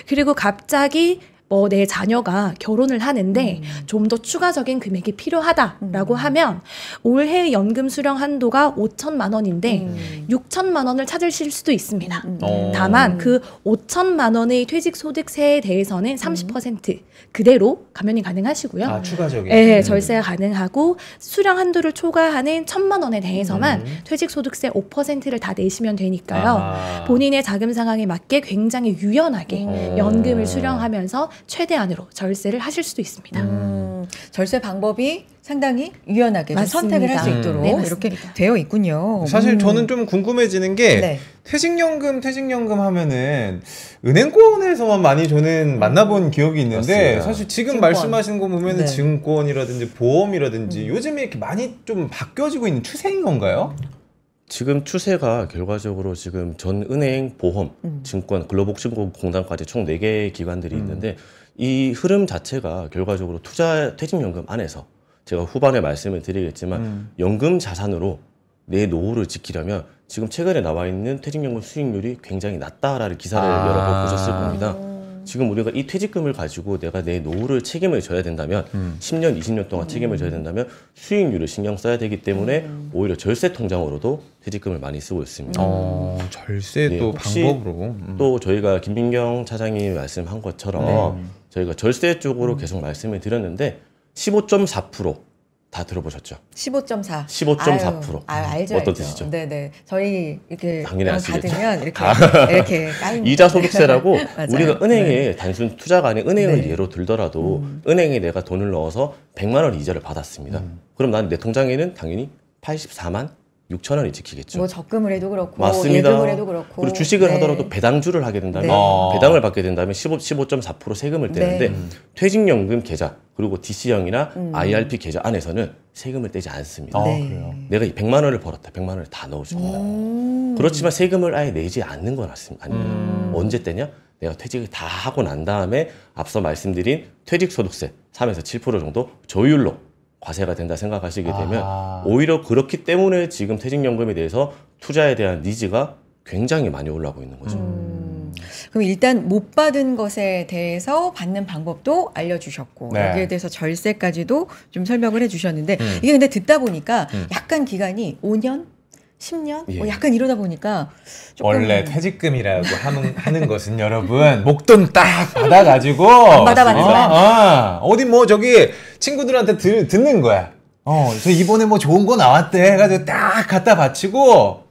그리고 갑자기 어, 내 자녀가 결혼을 하는데 음. 좀더 추가적인 금액이 필요하다라고 음. 하면 올해 연금 수령 한도가 5천만 원인데 음. 6천만 원을 찾으실 수도 있습니다. 음. 어. 다만 그 5천만 원의 퇴직 소득세에 대해서는 30% 음. 그대로 감면이 가능하시고요. 아, 추가적인. 네, 절세가 가능하고 수령 한도를 초과하는 1천만 원에 대해서만 퇴직 소득세 5%를 다 내시면 되니까요. 아. 본인의 자금 상황에 맞게 굉장히 유연하게 어. 연금을 수령하면서 최대한으로 절세를 하실 수도 있습니다. 음, 절세 방법이 상당히 유연하게 선택을 할 수 있도록 음. 네, 이렇게 되어 있군요. 사실 음. 저는 좀 궁금해지는 게 네. 퇴직연금, 퇴직연금 하면은 은행권에서만 많이 저는 만나본 기억이 있는데 맞습니다. 사실 지금 증권. 말씀하신 거 보면은 네. 증권이라든지 보험이라든지 음. 요즘에 이렇게 많이 좀 바뀌어지고 있는 추세인 건가요? 지금 추세가 결과적으로 지금 전 은행, 보험, 음. 증권, 글로벌복지공단까지총4 개의 기관들이 음. 있는데 이 흐름 자체가 결과적으로 투자 퇴직연금 안에서 제가 후반에 말씀을 드리겠지만 음. 연금 자산으로 내 노후를 지키려면 지금 최근에 나와 있는 퇴직연금 수익률이 굉장히 낮다라는 기사를 아. 여러 번 보셨을 겁니다. 지금 우리가 이 퇴직금을 가지고 내가 내 노후를 책임을 져야 된다면 음. 10년, 20년 동안 책임을 져야 된다면 수익률을 신경 써야 되기 때문에 음. 오히려 절세 통장으로도 퇴직금을 많이 쓰고 있습니다. 어, 음. 절세도 네, 방법으로 음. 또 저희가 김민경 차장님이 말씀한 것처럼 네. 저희가 절세 쪽으로 계속 말씀을 드렸는데 15.4%다 들어보셨죠? 15.4. 15.4%. 아유, 알죠. 어떤 뜻이죠? 네, 네. 저희 이렇게 당연히 아시겠죠. 받으면 이렇게 이렇게 이자 소득세라고 우리가 은행에 네. 단순 투자가 아닌 은행을 네. 예로 들더라도 음. 은행에 내가 돈을 넣어서 100만 원 이자를 받았습니다. 음. 그럼 난 내 통장에는 당연히 84만 6천 원이 지키겠죠뭐 적금을 해도 그렇고 맞습니다. 예금을 해도 그렇고 그리고 주식을 네. 하더라도 배당주를 하게 된다면 네. 아. 배당을 받게 된다면 15, 15.4% 세금을 네. 떼는데 네. 퇴직연금 계좌 그리고 DC형이나 음. IRP 계좌 안에서는 세금을 떼지 않습니다. 아, 네. 내가 100만 원을 벌었다. 100만 원을 다 넣어줍니다. 음. 그렇지만 세금을 아예 내지 않는 건 아닙니다. 음. 언제 떼냐? 내가 퇴직을 다 하고 난 다음에 앞서 말씀드린 퇴직소득세 3에서 7% 정도 조율로 과세가 된다 생각하시게 되면 아. 오히려 그렇기 때문에 지금 퇴직연금에 대해서 투자에 대한 니즈가 굉장히 많이 올라오고 있는 거죠. 음. 그럼 일단 못 받은 것에 대해서 받는 방법도 알려주셨고 네. 여기에 대해서 절세까지도 좀 설명을 해주셨는데 음. 이게 근데 듣다 보니까 음. 약간 기간이 5년 10년? 뭐 예. 뭐 약간 이러다 보니까 원래 퇴직금이라고 하는, 하는 것은 여러분 목돈 딱 받아가지고 아, 받아봤는 거야. 어, 어. 디뭐 저기 친구들한테 들, 듣는 거야. 어, 저 이번에 뭐 좋은 거 나왔대 해가지고 딱 갖다 바치고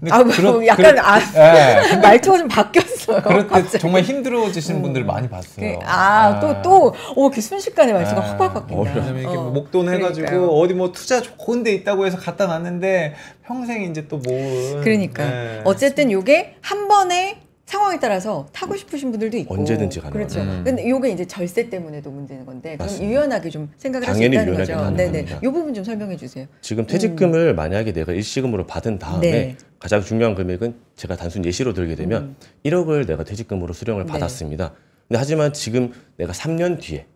근데 아, 그런, 약간 그런, 아, 네. 말투가 좀 바뀌었어요. 그럴 그 정말 힘들어지시는 음. 분들 많이 봤어요. 그, 아 또또 아. 예. 어, 순식간에 말투가 아, 확 바뀌었네. 왜냐면 이렇게 어. 목돈 해가지고 그러니까요. 어디 뭐 투자 좋은데 있다고 해서 갖다 놨는데 평생 이제 또 모은. 그러니까 네. 어쨌든 요게 한 번에 상황에 따라서 타고 싶으신 분들도 있고 언제든지 가능 그렇죠. 음. 근데 요게 이제 절세 때문에도 문제인 건데 그럼 맞 유연하게 좀 생각을 할수 당연히 있다는 유연하게 거죠. 가능합니다. 네네. 요 부분 좀 설명해 주세요. 지금 음. 퇴직금을 만약에 내가 일시금으로 받은 다음에 네. 가장 중요한 금액은 제가 단순 예시로 들게 되면 1억을 음. 내가 퇴직금으로 수령을 네. 받았습니다. 근데 하지만 지금 내가 3년 뒤에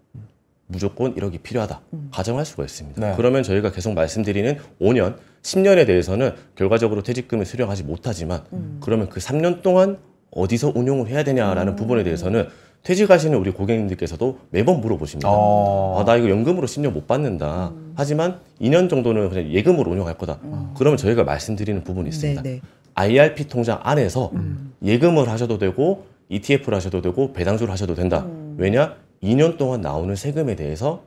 무조건 1억이 필요하다 음. 가정할 수가 있습니다. 네. 그러면 저희가 계속 말씀드리는 5년, 10년에 대해서는 결과적으로 퇴직금을 수령하지 못하지만 음. 그러면 그 3년 동안 어디서 운용을 해야 되냐라는 음. 부분에 대해서는 퇴직하시는 우리 고객님들께서도 매번 물어보십니다. 아, 아 나 이거 연금으로 10년 못 받는다. 음. 하지만 2년 정도는 그냥 예금으로 운용할 거다. 음. 그러면 저희가 말씀드리는 부분이 있습니다. 네네. IRP 통장 안에서 음. 예금을 하셔도 되고 ETF를 하셔도 되고 배당주를 하셔도 된다. 음. 왜냐? 2년 동안 나오는 세금에 대해서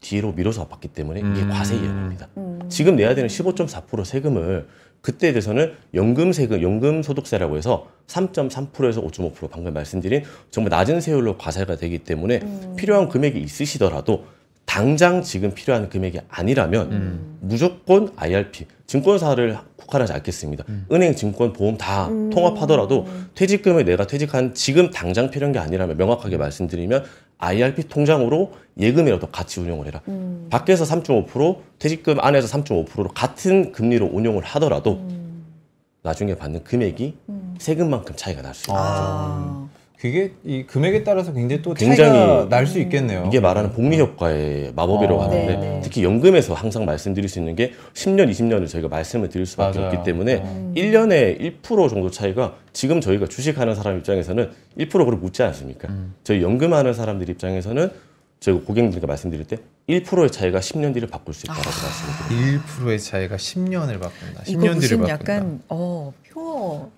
뒤로 미뤄서 받기 때문에 이게 음. 과세 예외입니다. 음. 지금 내야 되는 15.4% 세금을 그때에 대해서는 연금 세금, 연금 소득세라고 해서 3.3%에서 5.5% 방금 말씀드린 정말 낮은 세율로 과세가 되기 때문에 음. 필요한 금액이 있으시더라도 당장 지금 필요한 금액이 아니라면 음. 무조건 IRP 증권사를 국한하지 않겠습니다. 음. 은행, 증권, 보험 다 음. 통합하더라도 퇴직금을 내가 퇴직한 지금 당장 필요한 게 아니라면 명확하게 음. 말씀드리면 IRP 통장으로 예금이라도 같이 운용을 해라. 음. 밖에서 3.5% 퇴직금 안에서 3.5%로 같은 금리로 운용을 하더라도 음. 나중에 받는 금액이 음. 세금만큼 차이가 날 수 있죠. 아. 그게 이 금액에 따라서 굉장히 또 굉장히 날수 있겠네요. 이게 말하는 복리 효과의 마법이라고 아, 하는데 네, 네 특히 연금에서 항상 말씀드릴 수 있는 게 10년, 20년을 저희가 말씀을 드릴 수밖에 맞아요. 없기 때문에 음. 1년에 1% 정도 차이가 지금 저희가 주식하는 사람 입장에서는 1%그를 묻지 않습니까? 음. 저희 연금하는 사람들 입장에서는 제가 고객님들께 말씀드릴 때 1%의 차이가 10년 뒤를 바꿀 수 있다라고 아... 말씀드립니다. 1%의 차이가 10년을 바꾼다. 10년 뒤를 바꾼다. 약간 어, 표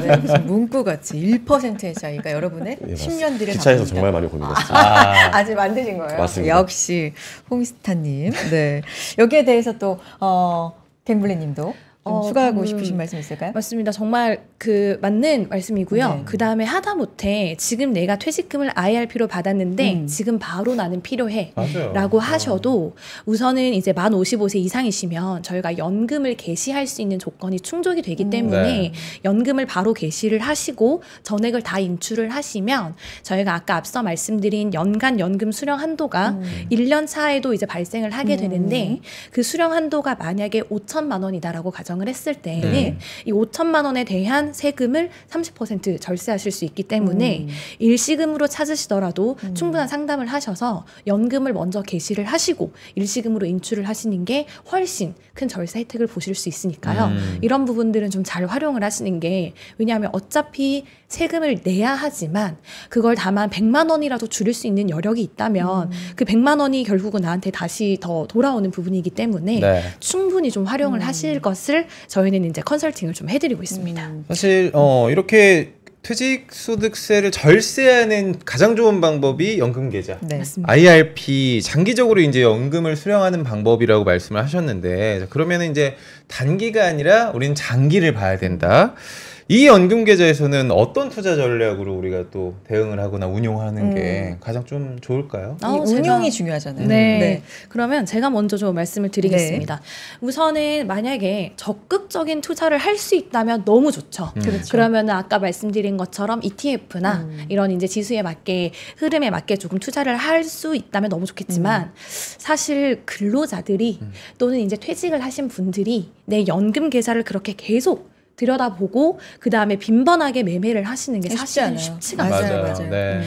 네, 문구 같이 1%의 차이가 여러분의 네, 예, 10년 뒤를 기차에서 정말 많이 고민했어요. 아, 아. 아직 만드신 거예요? 맞습니다. 역시 홍스타님. 네 여기에 대해서 또 어, 갱블리님도 어, 추가하고 싶으신 말씀 있을까요? 맞습니다. 정말 그 맞는 말씀이고요. 네. 그 다음에 하다못해 지금 내가 퇴직금을 IRP로 받았는데 음. 지금 바로 나는 필요해라고 아. 하셔도 어. 우선은 이제 만 55세 이상이시면 저희가 연금을 개시할 수 있는 조건이 충족이 되기 음. 때문에 네. 연금을 바로 개시를 하시고 전액을 다 인출을 하시면 저희가 아까 앞서 말씀드린 연간 연금 수령 한도가 음. 1년 차에도 이제 발생을 하게 음. 되는데 그 수령 한도가 만약에 5천만 원이다라고 가정. 결정을 했을 때에는 네. 이 5천만 원에 대한 세금을 30% 절세하실 수 있기 때문에 음. 일시금으로 찾으시더라도 음. 충분한 상담을 하셔서 연금을 먼저 개시를 하시고 일시금으로 인출을 하시는 게 훨씬 큰 절세 혜택을 보실 수 있으니까요. 음. 이런 부분들은 좀 잘 활용을 하시는 게 왜냐하면 어차피 세금을 내야 하지만 그걸 다만 100만 원이라도 줄일 수 있는 여력이 있다면 음. 그 100만 원이 결국은 나한테 다시 더 돌아오는 부분이기 때문에 네. 충분히 좀 활용을 음. 하실 것을 저희는 이제 컨설팅을 좀 해드리고 있습니다. 음. 사실 어, 이렇게 퇴직소득세를 절세하는 가장 좋은 방법이 연금계좌. 네. 맞습니다. IRP 장기적으로 이제 연금을 수령하는 방법이라고 말씀을 하셨는데 그러면 이제 단기가 아니라 우리는 장기를 봐야 된다. 음. 이 연금 계좌에서는 어떤 투자 전략으로 우리가 또 대응을 하거나 운용하는 음. 게 가장 좀 좋을까요? 아, 운용이 제가... 중요하잖아요. 네. 네. 그러면 제가 먼저 좀 말씀을 드리겠습니다. 네. 우선은 만약에 적극적인 투자를 할 수 있다면 너무 좋죠. 음. 그렇죠. 그러면 아까 말씀드린 것처럼 ETF나 음. 이런 이제 지수에 맞게 흐름에 맞게 조금 투자를 할 수 있다면 너무 좋겠지만 음. 사실 근로자들이 음. 또는 이제 퇴직을 하신 분들이 내 연금 계좌를 그렇게 계속 들여다보고 그 다음에 빈번하게 매매를 하시는 게 네, 사실은 쉽지가 않아요. 네. 맞아요. 네.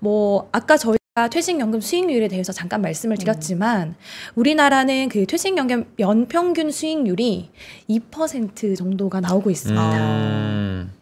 뭐 아까 저희 퇴직연금 수익률에 대해서 잠깐 말씀을 음. 드렸지만 음. 우리나라는 그 퇴직연금 연평균 수익률이 2% 정도가 나오고 있습니다. 음.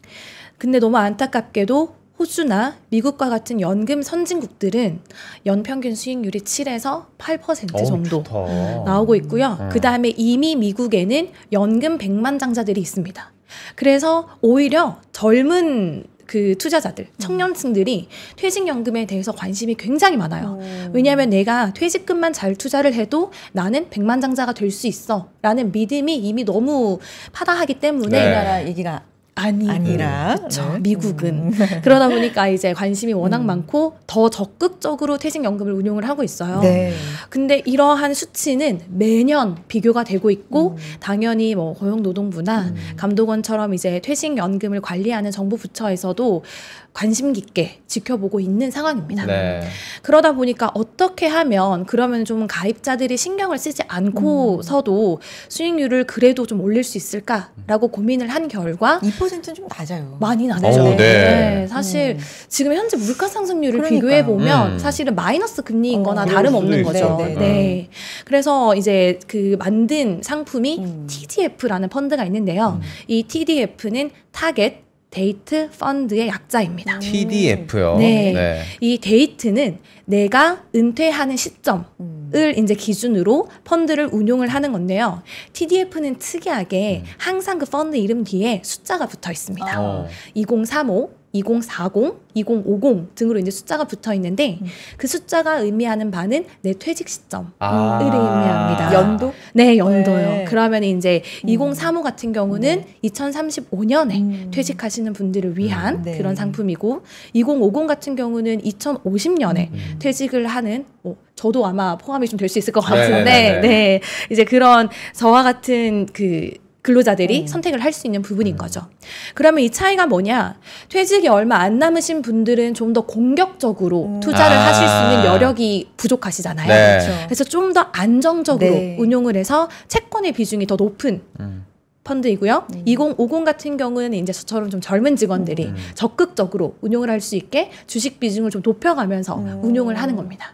근데 너무 안타깝게도 호주나 미국과 같은 연금 선진국들은 연평균 수익률이 7에서 8% 정도 어, 나오고 있고요. 음. 그 다음에 이미 미국에는 연금 100만 장자들이 있습니다. 그래서 오히려 젊은 그 투자자들, 음. 청년층들이 퇴직연금에 대해서 관심이 굉장히 많아요. 왜냐하면 내가 퇴직금만 잘 투자를 해도 나는 백만장자가 될 수 있어. 라는 믿음이 이미 너무 파다하기 때문에. 네. 우리나라 얘기가 아니, 아니라 그쵸, 네. 미국은 음. 그러다 보니까 이제 관심이 음. 워낙 음. 많고 더 적극적으로 퇴직연금을 운용을 하고 있어요. 네. 근데 이러한 수치는 매년 비교가 되고 있고 음. 당연히 뭐 고용노동부나 음. 감독원처럼 이제 퇴직연금을 관리하는 정부 부처에서도 관심 깊게 지켜보고 있는 상황입니다. 네. 그러다 보니까 어떻게 하면 그러면 좀 가입자들이 신경을 쓰지 않고서도 음. 수익률을 그래도 좀 올릴 수 있을까라고 고민을 한 결과 2%는 좀 낮아요. 많이 낮죠. 네. 네. 사실 음. 지금 현재 물가 상승률을 비교해 보면 음. 사실은 마이너스 금리인 거나 어, 다름없는 거죠. 네. 네. 그래서 이제 그 만든 상품이 음. TDF라는 펀드가 있는데요. 음. 이 TDF는 타겟 데이트 펀드의 약자입니다. 음. TDF요. 네. 네. 이 데이트는 내가 은퇴하는 시점을 음. 이제 기준으로 펀드를 운용을 하는 건데요. TDF는 특이하게 음. 항상 그 펀드 이름 뒤에 숫자가 붙어 있습니다. 아. 어. 2035 2040, 2050 등으로 이제 숫자가 붙어 있는데 음. 그 숫자가 의미하는 바는 내 퇴직 시점을 아 의미합니다. 연도? 네, 연도요. 네. 그러면 이제 2035 음. 같은 경우는 음. 2035년에 음. 퇴직하시는 분들을 음. 위한 네. 그런 상품이고 2050 같은 경우는 2050년에 퇴직을 하는 뭐 저도 아마 포함이 좀 될 수 있을 것 네, 네, 같은데 네, 네, 네, 이제 그런 저와 같은 그 근로자들이 음. 선택을 할 수 있는 부분인 음. 거죠. 그러면 이 차이가 뭐냐? 퇴직이 얼마 안 남으신 분들은 좀 더 공격적으로 음. 투자를 아. 하실 수 있는 아. 여력이 부족하시잖아요. 네. 그렇죠. 그래서 좀 더 안정적으로 네. 운용을 해서 채권의 비중이 더 높은 음. 펀드이고요. 음. 2050 같은 경우는 이제 저처럼 좀 젊은 직원들이 음. 적극적으로 운용을 할 수 있게 주식 비중을 좀 높여가면서 음. 운용을 하는 겁니다.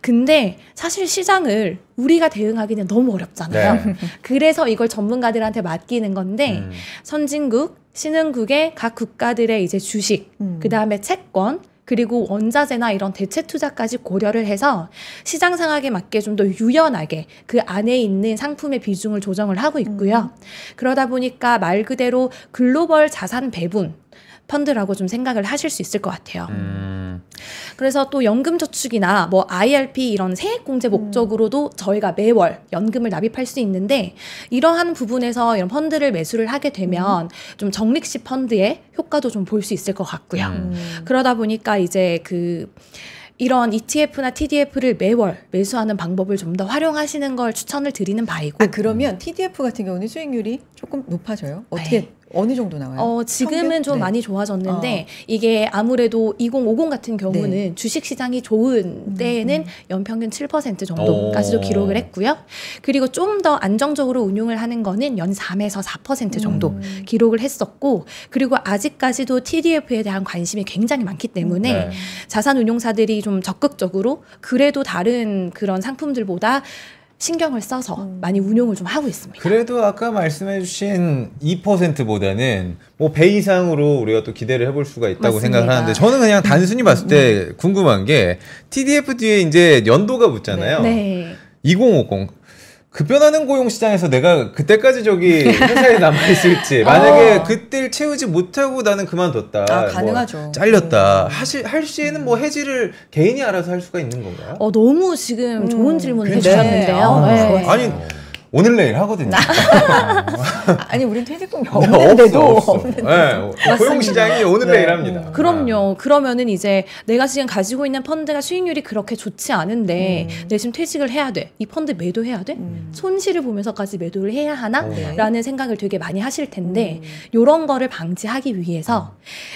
근데 사실 시장을 우리가 대응하기는 너무 어렵잖아요. 네. 그래서 이걸 전문가들한테 맡기는 건데 음. 선진국, 신흥국의 각 국가들의 이제 주식, 음. 그다음에 채권 그리고 원자재나 이런 대체 투자까지 고려를 해서 시장 상황에 맞게 좀 더 유연하게 그 안에 있는 상품의 비중을 조정을 하고 있고요. 음. 그러다 보니까 말 그대로 글로벌 자산 배분 펀드라고 좀 생각을 하실 수 있을 것 같아요. 음. 그래서 또 연금저축이나 뭐 IRP 이런 세액공제 음. 목적으로도 저희가 매월 연금을 납입할 수 있는데 이러한 부분에서 이런 펀드를 매수를 하게 되면 음. 좀 적립식 펀드의 효과도 좀 볼 수 있을 것 같고요. 음. 그러다 보니까 이제 그 이런 ETF나 TDF를 매월 매수하는 방법을 좀 더 활용하시는 걸 추천을 드리는 바이고. 아, 그러면 TDF 같은 경우는 수익률이 조금 높아져요. 어떻게 네. 어느 정도 나와요? 어, 지금은 좀 네. 많이 좋아졌는데 어. 이게 아무래도 2050 같은 경우는 네. 주식 시장이 좋은 음, 때에는 음. 연평균 7% 정도까지도 오. 어. 기록을 했고요. 그리고 좀 더 안정적으로 운용을 하는 거는 연 3에서 4% 정도 음. 기록을 했었고 그리고 아직까지도 TDF에 대한 관심이 굉장히 많기 때문에 네. 자산 운용사들이 좀 적극적으로 그래도 다른 그런 상품들보다 신경을 써서 음. 많이 운용을 좀 하고 있습니다. 그래도 아까 말씀해주신 2%보다는 뭐 배 이상으로 우리가 또 기대를 해볼 수가 있다고 생각을 하는데 저는 그냥 단순히 봤을 때 네. 궁금한 게 TDF 뒤에 이제 연도가 붙잖아요. 네. 2050 급변하는 고용 시장에서 내가 그때까지 저기 회사에 남아 있을지 아. 만약에 어. 그때를 채우지 못하고 나는 그만뒀다. 아, 뭐 가능하죠. 뭐 잘렸다. 음. 하실 할 시에는 뭐 해지를 개인이 알아서 할 수가 있는 건가요? 어 너무 지금 좋은 음. 질문을 해주셨는데요. 아, 네. 니 오늘 내일 하거든요. 아니 우린 퇴직금이 네, 없는데도 없어, 없어. 없는데도. 네, 어, 고용 시장이 오늘 내일 네. 합니다. 그럼요. 아. 그러면은 이제 내가 지금 가지고 있는 펀드가 수익률이 그렇게 좋지 않은데 음. 내 지금 퇴직을 해야 돼. 이 펀드 매도해야 돼? 음. 손실을 보면서까지 매도를 해야 하나? 라는 생각을 되게 많이 하실 텐데 음. 요런 거를 방지하기 위해서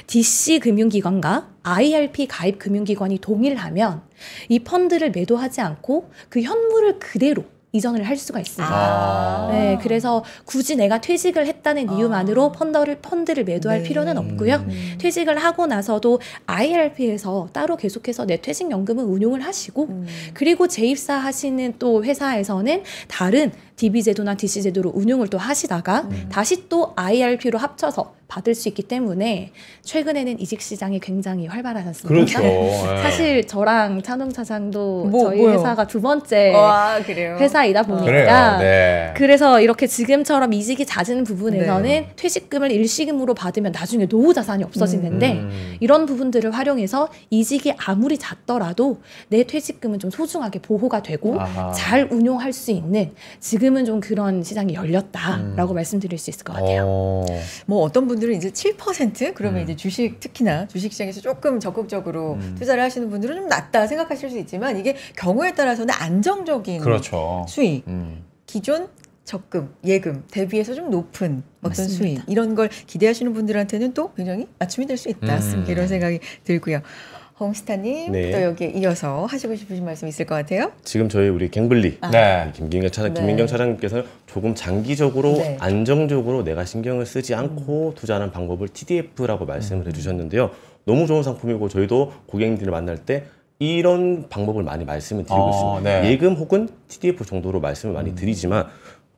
DC 금융기관과 IRP 가입 금융기관이 동일하면 이 펀드를 매도하지 않고 그 현물을 그대로 이전을 할 수가 있습니다. 아. 네, 그래서 굳이 내가 퇴직을 했다는 아. 이유만으로 펀더를 펀드를 매도할 네. 필요는 없고요. 음. 퇴직을 하고 나서도 IRP에서 따로 계속해서 내 퇴직연금은 운용을 하시고 음. 그리고 재입사하시는 또 회사에서는 다른 DB 제도나 DC 제도로 운용을 또 하시다가 음. 다시 또 IRP로 합쳐서 받을 수 있기 때문에 최근에는 이직 시장이 굉장히 활발하셨습니다. 그렇죠. 사실 예. 저랑 찬웅 차장도 뭐, 저희 뭐요? 회사가 두 번째 와, 아, 회사이다 아. 보니까 아, 네. 그래서 이렇게 지금처럼 이직이 잦은 부분에서는 네. 퇴직금을 일시금으로 받으면 나중에 노후 자산이 없어지는데 음. 음. 이런 부분들을 활용해서 이직이 아무리 잦더라도 내 퇴직금은 좀 소중하게 보호가 되고 아하. 잘 운용할 수 있는 지금은 좀 그런 시장이 열렸다라고 음. 말씀드릴 수 있을 것 같아요. 어. 뭐 어떤 분 분들은 이제 7% 그러면 음. 이제 주식 특히나 주식 시장에서 조금 적극적으로 음. 투자를 하시는 분들은 좀 낮다 생각하실 수 있지만 이게 경우에 따라서는 안정적인 그렇죠. 수익 음. 기존 적금, 예금 대비해서 좀 높은 어떤 맞습니다. 수익 이런 걸 기대하시는 분들한테는 또 굉장히 맞춤이될 수 있다 음. 이런 생각이 들고요. 홍스타님 네. 또 여기에 이어서 하시고 싶으신 말씀 있을 것 같아요. 지금 저희 우리 갱블리 아. 네. 네. 김민경 차장 김민경 차장님께서 조금 장기적으로 네. 안정적으로 내가 신경을 쓰지 않고 음. 투자하는 방법을 TDF라고 말씀을 음. 해주셨는데요. 너무 좋은 상품이고 저희도 고객님들을 만날 때 이런 방법을 많이 말씀을 드리고 아, 있습니다. 네. 예금 혹은 TDF 정도로 말씀을 많이 음. 드리지만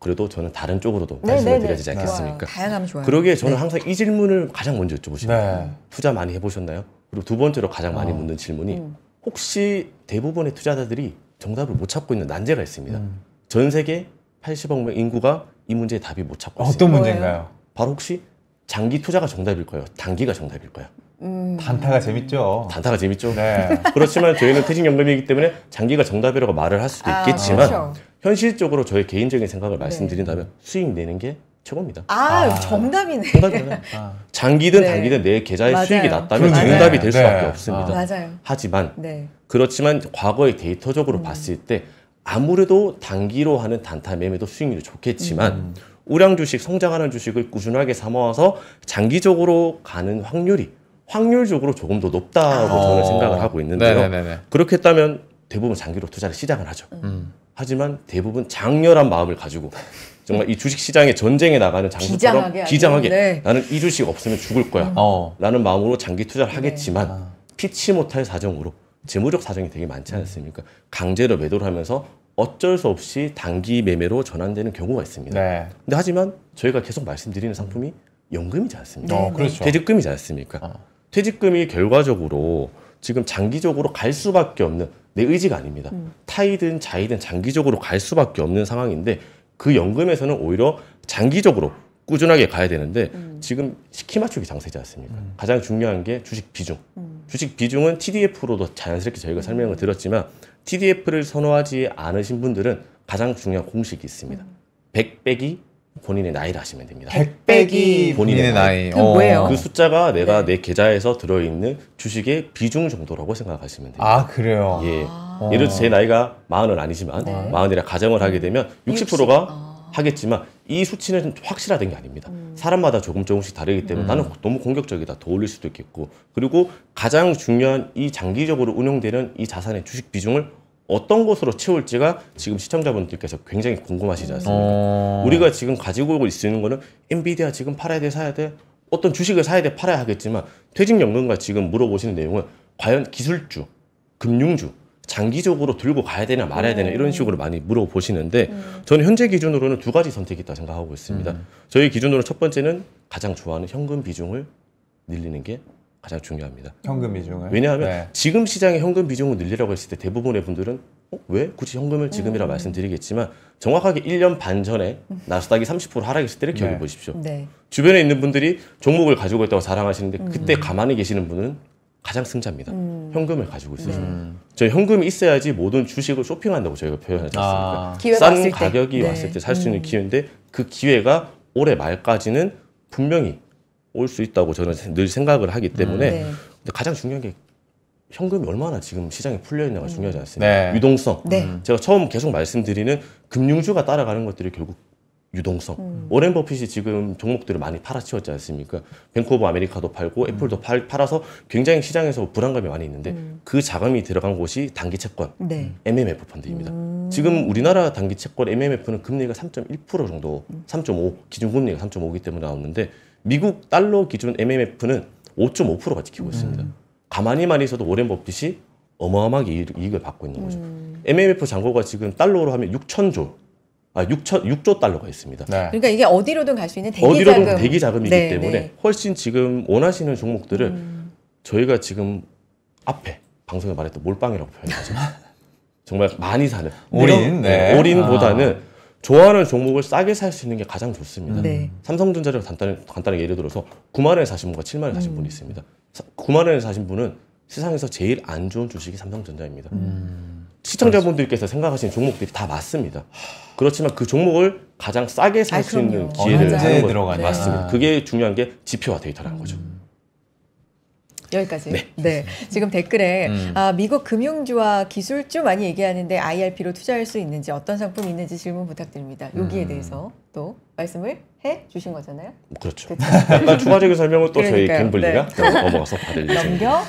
그래도 저는 다른 쪽으로도 네, 말씀을 네, 네. 드려야지 않겠습니까? 다양하면 좋아요. 그러기에 저는 항상 이 질문을 가장 먼저 여쭤보시니다 투자 많이 해보셨나요? 그리고 두 번째로 가장 많이 아. 묻는 질문이 음. 혹시 대부분의 투자자들이 정답을 못 찾고 있는 난제가 있습니다. 음. 전 세계 80억 명 인구가 이문제의 답이 못 찾고 있습니다. 어떤 문제인가요? 바로 혹시 장기 투자가 정답일 거예요. 단기가 정답일 거예요. 음... 단타가 재밌죠. 단타가 재밌죠. 네. 그렇지만 저희는 퇴직연금이기 때문에 장기가 정답이라고 말을 할 수도 아, 있겠지만 아, 그렇죠. 현실적으로 저의 개인적인 생각을 네. 말씀드린다면 네. 수익 내는 게 최고입니다. 아, 아 정답이네. 정답이잖아요. 장기든 네. 단기든 내 계좌의 맞아요. 수익이 낮다면 정답이 될 수밖에 네. 없습니다. 아. 맞아요. 하지만 네. 그렇지만 과거의 데이터적으로 음. 봤을 때 아무래도 단기로 하는 단타 매매도 수익률이 좋겠지만 음. 우량 주식 성장하는 주식을 꾸준하게 삼아서 장기적으로 가는 확률이 확률적으로 조금 더 높다고 아. 저는 어. 생각을 하고 있는데요. 그렇겠다면 대부분 장기로 투자를 시작을 하죠. 음. 하지만 대부분 장렬한 마음을 가지고 정말 이 주식 시장의 전쟁에 나가는 장수처럼 비장하게, 비장하게 네. 나는 이 주식 없으면 죽을 거야 음. 어. 라는 마음으로 장기 투자를 네. 하겠지만 아. 피치 못할 사정으로 재무적 사정이 되게 많지 않습니까? 강제로 매도를 하면서 어쩔 수 없이 단기 매매로 전환되는 경우가 있습니다. 네. 근데 하지만 저희가 계속 말씀드리는 상품이 연금이지 않습니까? 네, 어, 네. 그렇죠. 퇴직금이지 않습니까? 어. 퇴직금이 결과적으로 지금 장기적으로 갈 수밖에 없는 내 의지가 아닙니다. 음. 타이든 자이든 장기적으로 갈 수밖에 없는 상황인데 그 연금에서는 오히려 장기적으로 꾸준하게 가야 되는데 음. 지금 시키 맞추기 장세지 않습니까? 음. 가장 중요한 게 주식 비중. 음. 주식 비중은 TDF로도 자연스럽게 저희가 음. 설명을 드렸지만 TDF를 선호하지 않으신 분들은 가장 중요한 공식이 있습니다. 음. 백 빼기 본인의 나이를 하시면 됩니다. 백 빼기 본인의, 본인의 나이. 그 뭐예요? 어, 그 숫자가 내가 네. 내 계좌에서 들어있는 주식의 비중 정도라고 생각하시면 됩니다. 아 그래요. 예. 아. 예를 들어 제 나이가 마흔은 아니지만 네. 마흔이라 가정을 하게 되면 60%가 아. 하겠지만 이 수치는 확실하된게 아닙니다. 음. 사람마다 조금 조금씩 다르기 때문에 음. 나는 너무 공격적이다. 더 올릴 수도 있겠고. 그리고 가장 중요한 이 장기적으로 운영되는이 자산의 주식 비중을 어떤 것으로 채울지가 지금 시청자분들께서 굉장히 궁금하시지 않습니까? 어... 우리가 지금 가지고 고있 있는 거는 엔비디아 지금 팔아야 돼, 사야 돼? 어떤 주식을 사야 돼, 팔아야 하겠지만 퇴직연금과 지금 물어보시는 내용은 과연 기술주, 금융주, 장기적으로 들고 가야 되냐 말아야 되냐 이런 음. 식으로 많이 물어보시는데 음. 저는 현재 기준으로는 두 가지 선택이 있다 고 생각하고 있습니다. 음. 저희 기준으로 첫 번째는 가장 좋아하는 현금 비중을 늘리는 게 가장 중요합니다. 현금 비중을 왜냐하면 네. 지금 시장의 현금 비중을 늘리라고 했을 때 대부분의 분들은 어? 왜 굳이 현금을 지금이라 음. 말씀드리겠지만 정확하게 1년 반 전에 나스닥이 30% 하락했을 때를 기억해 네. 보십시오. 네. 주변에 있는 분들이 종목을 가지고 있다고 자랑하시는데 그때 가만히 계시는 분은 가장 승자입니다. 음. 현금을 가지고 있으시면. 네. 음. 저 현금이 있어야지 모든 주식을 쇼핑한다고 저희가 표현하지 않습니까? 아. 싼 가격이 때. 왔을 때 살수 네. 있는 음. 기회인데 그 기회가 올해 말까지는 분명히 올 수 있다고 저는 늘 생각을 하기 음. 때문에 음. 네. 근데 가장 중요한 게 현금이 얼마나 지금 시장에 풀려 있냐가 음. 중요하지 않습니까? 네. 유동성. 네. 제가 처음 계속 말씀드리는 금융주가 따라가는 것들이 결국 유동성. 음. 오렌 버핏이 지금 종목들을 많이 팔아치웠지 않습니까? 뱅크 오브 아메리카도 팔고 음. 애플도 팔, 팔아서 굉장히 시장에서 불안감이 많이 있는데 음. 그 자금이 들어간 곳이 단기 채권 네. MMF 펀드입니다. 음. 지금 우리나라 단기 채권 MMF는 금리가 3.1% 정도, 3.5 기준 금리가 3.5이기 때문에 나왔는데 미국 달러 기준 MMF는 5.5%가 지키고 음. 있습니다. 가만히만 있어도 오렌 버핏이 어마어마하게 이익을 받고 있는 거죠. 음. MMF 잔고가 지금 달러로 하면 6천조 아, 6천, 6조 달러가 있습니다. 네. 그러니까 이게 어디로든 갈 수 있는 대기 어디로든 자금. 대기 자금이기 네, 때문에 네. 훨씬 지금 원하시는 종목들을 음. 저희가 지금 앞에 방송에 말했던 몰빵이라고 표현하죠. 정말 많이 사는 올인, 네. 네. 네. 올인보다는 아. 좋아하는 종목을 싸게 살 수 있는 게 가장 좋습니다. 네. 삼성전자를 간단히, 간단하게 예를 들어서 9만 원에 사신 분과 7만 원에 사신 음. 분이 있습니다. 9만 원에 사신 분은 세상에서 제일 안 좋은 주식이 삼성전자입니다. 음. 시청자분들께서 생각하시는 종목들이 다 맞습니다. 그렇지만 그 종목을 가장 싸게 살수 아, 있는 기회를 언제 하 들어가냐. 맞습니다. 그게 중요한 게지표화 데이터라는 거죠. 음. 여기까지. 네. 네. 지금 댓글에 음. 아, 미국 금융주와 기술주 많이 얘기하는데 IRP로 투자할 수 있는지 어떤 상품이 있는지 질문 부탁드립니다. 여기에 음. 대해서 또 말씀을 해 주신 거잖아요. 뭐 그렇죠. 그렇죠? 약간 추가적인 설명은또 그러니까요. 저희 갬블리가 네. 넘어가서 받을 예정입니다. 넘겨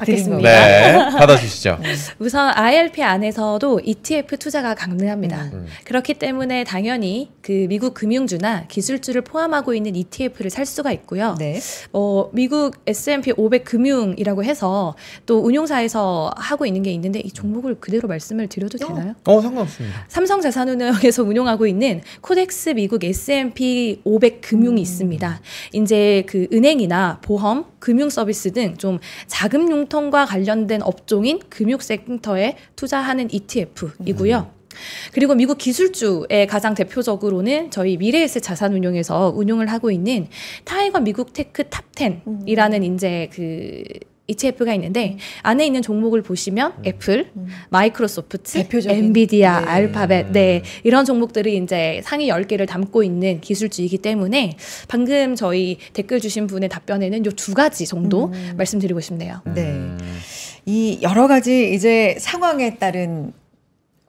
받겠습니다. 네, 받아주시죠. 우선 IRP 안에서도 ETF 투자가 가능합니다. 음. 그렇기 때문에 당연히 그 미국 금융주나 기술주를 포함하고 있는 ETF를 살 수가 있고요. 네. 어, 미국 S&P 500 금융이라고 해서 또 운용사에서 하고 있는 게 있는데 이 종목을 그대로 말씀을 드려도 어. 되나요? 어, 상관없습니다. 삼성자산운용에서 운용하고 있는 코덱스 미국 S&P 500 금융이 음. 있습니다. 이제 그 은행이나 보험 금융 서비스 등 좀 자금 융통과 관련된 업종인 금융섹터에 투자하는 ETF이고요. 음. 그리고 미국 기술주의 가장 대표적으로는 저희 미래에셋 자산운용에서 운용을 하고 있는 타이거 미국 테크 탑텐이라는 음. 이제 그 ETF가 있는데 음. 안에 있는 종목을 보시면 음. 애플, 음. 마이크로소프트, 대표적인, 엔비디아, 네. 알파벳, 네 이런 종목들이 이제 상위 10개를 담고 있는 기술주이기 때문에 방금 저희 댓글 주신 분의 답변에는 요 두 가지 정도 음. 말씀드리고 싶네요. 네. 이 여러 가지 이제 상황에 따른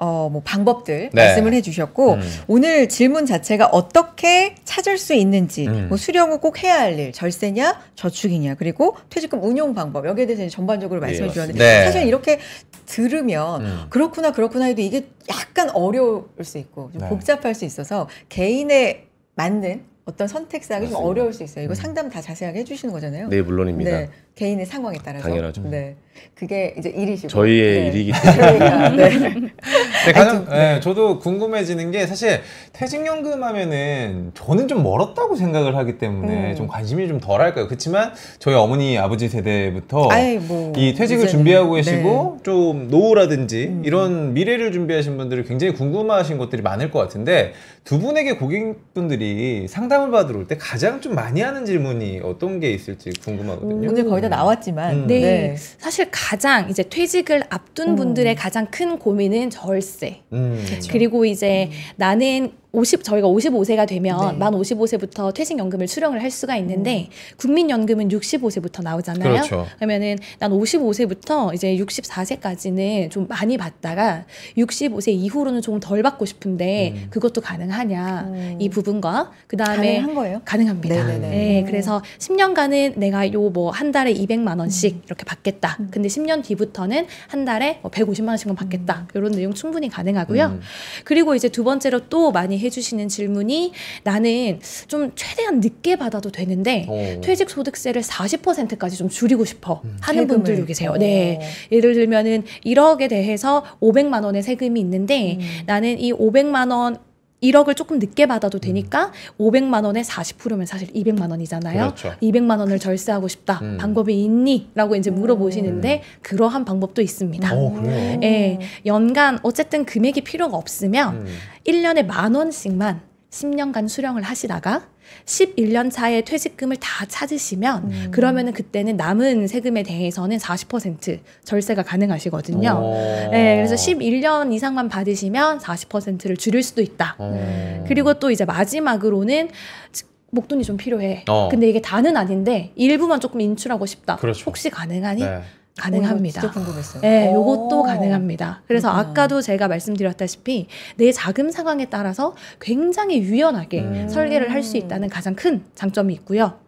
어, 뭐 방법들 네. 말씀을 해주셨고 음. 오늘 질문 자체가 어떻게 찾을 수 있는지 음. 뭐 수령 후꼭 해야 할 일 절세냐 저축이냐 그리고 퇴직금 운용 방법 여기에 대해서 전반적으로 예, 말씀해 주셨는데 네. 사실 이렇게 들으면 음. 그렇구나 그렇구나 해도 이게 약간 어려울 수 있고 좀 네. 복잡할 수 있어서 개인에 맞는 어떤 선택사항이 좀 어려울 수 있어요. 이거 음. 상담 다 자세하게 해주시는 거잖아요. 네 물론입니다. 네. 개인의 상황에 따라서. 당연하죠. 네. 그게 이제 일이시고. 저희의 네. 일이기 네. 때문에. 네. 네, 가장, 네, 저도 궁금해지는 게 사실 퇴직연금 하면은 저는 좀 멀었다고 생각을 하기 때문에 음. 좀 관심이 좀 덜할까요? 그렇지만 저희 어머니 아버지 세대부터 아이, 뭐, 이 퇴직을 이제는, 준비하고 네. 계시고 네. 좀 노후라든지 음. 이런 미래를 준비하신 분들이 굉장히 궁금하신 것들이 많을 것 같은데 두 분에게 고객분들이 상담을 받으러 올 때 가장 좀 많이 하는 질문이 어떤 게 있을지 궁금하거든요. 오 거의 다 음. 나왔지만. 음. 네. 네. 사실 가장 이제 퇴직을 앞둔 음. 분들의 가장 큰 고민은 절세. 그렇죠. 그리고 이제 나는 50 저희가 55세가 되면 네. 만 55세부터 퇴직연금을 수령을 할 수가 있는데 음. 국민연금은 65세부터 나오잖아요. 그렇죠. 그러면은 난 55세부터 이제 64세까지는 좀 많이 받다가 65세 이후로는 좀덜 받고 싶은데 음. 그것도 가능하냐 음. 이 부분과 그 다음에 가능한 거예요? 가능합니다. 네네네. 네, 네, 네. 예, 그래서 10년간은 내가 요 뭐 한 달에 200만 원씩 음. 이렇게 받겠다. 음. 근데 10년 뒤부터는 한 달에 뭐 150만 원씩만 받겠다. 이런 음. 내용 충분히 가능하고요. 그리고 이제 두 번째로 또 많이 해주시는 질문이 나는 좀 최대한 늦게 받아도 되는데 오. 어. 퇴직 소득세를 40%까지 좀 줄이고 싶어 음. 하는 분들도 계세요. 네. 어. 예를 들면은 1억에 대해서 500만 원의 세금이 있는데 음. 나는 이 500만 원 1억을 조금 늦게 받아도 음. 되니까 음. 500만 원에 40%면 사실 200만 원이잖아요. 그렇죠. 200만 원을 절세하고 싶다. 음. 방법이 있니? 라고 이제 물어보시는데 음. 그러한 방법도 있습니다. 오, 어, 예, 연간 어쨌든 금액이 필요가 없으면 음. 1년에 만 원씩만 10년간 수령을 하시다가 11년 차에 퇴직금을 다 찾으시면 음. 그러면은 그때는 남은 세금에 대해서는 40% 절세가 가능하시거든요. 오. 네, 그래서 11년 이상만 받으시면 40%를 줄일 수도 있다. 오. 그리고 또 이제 마지막으로는 목돈이 좀 필요해. 어. 근데 이게 다는 아닌데 일부만 조금 인출하고 싶다. 그렇죠. 혹시 가능하니? 네. 가능합니다. 진짜 궁금했어요. 네, 요것도 가능합니다. 그래서 그렇구나. 아까도 제가 말씀드렸다시피 내 자금 상황에 따라서 굉장히 유연하게 음. 설계를 할 수 있다는 가장 큰 장점이 있고요.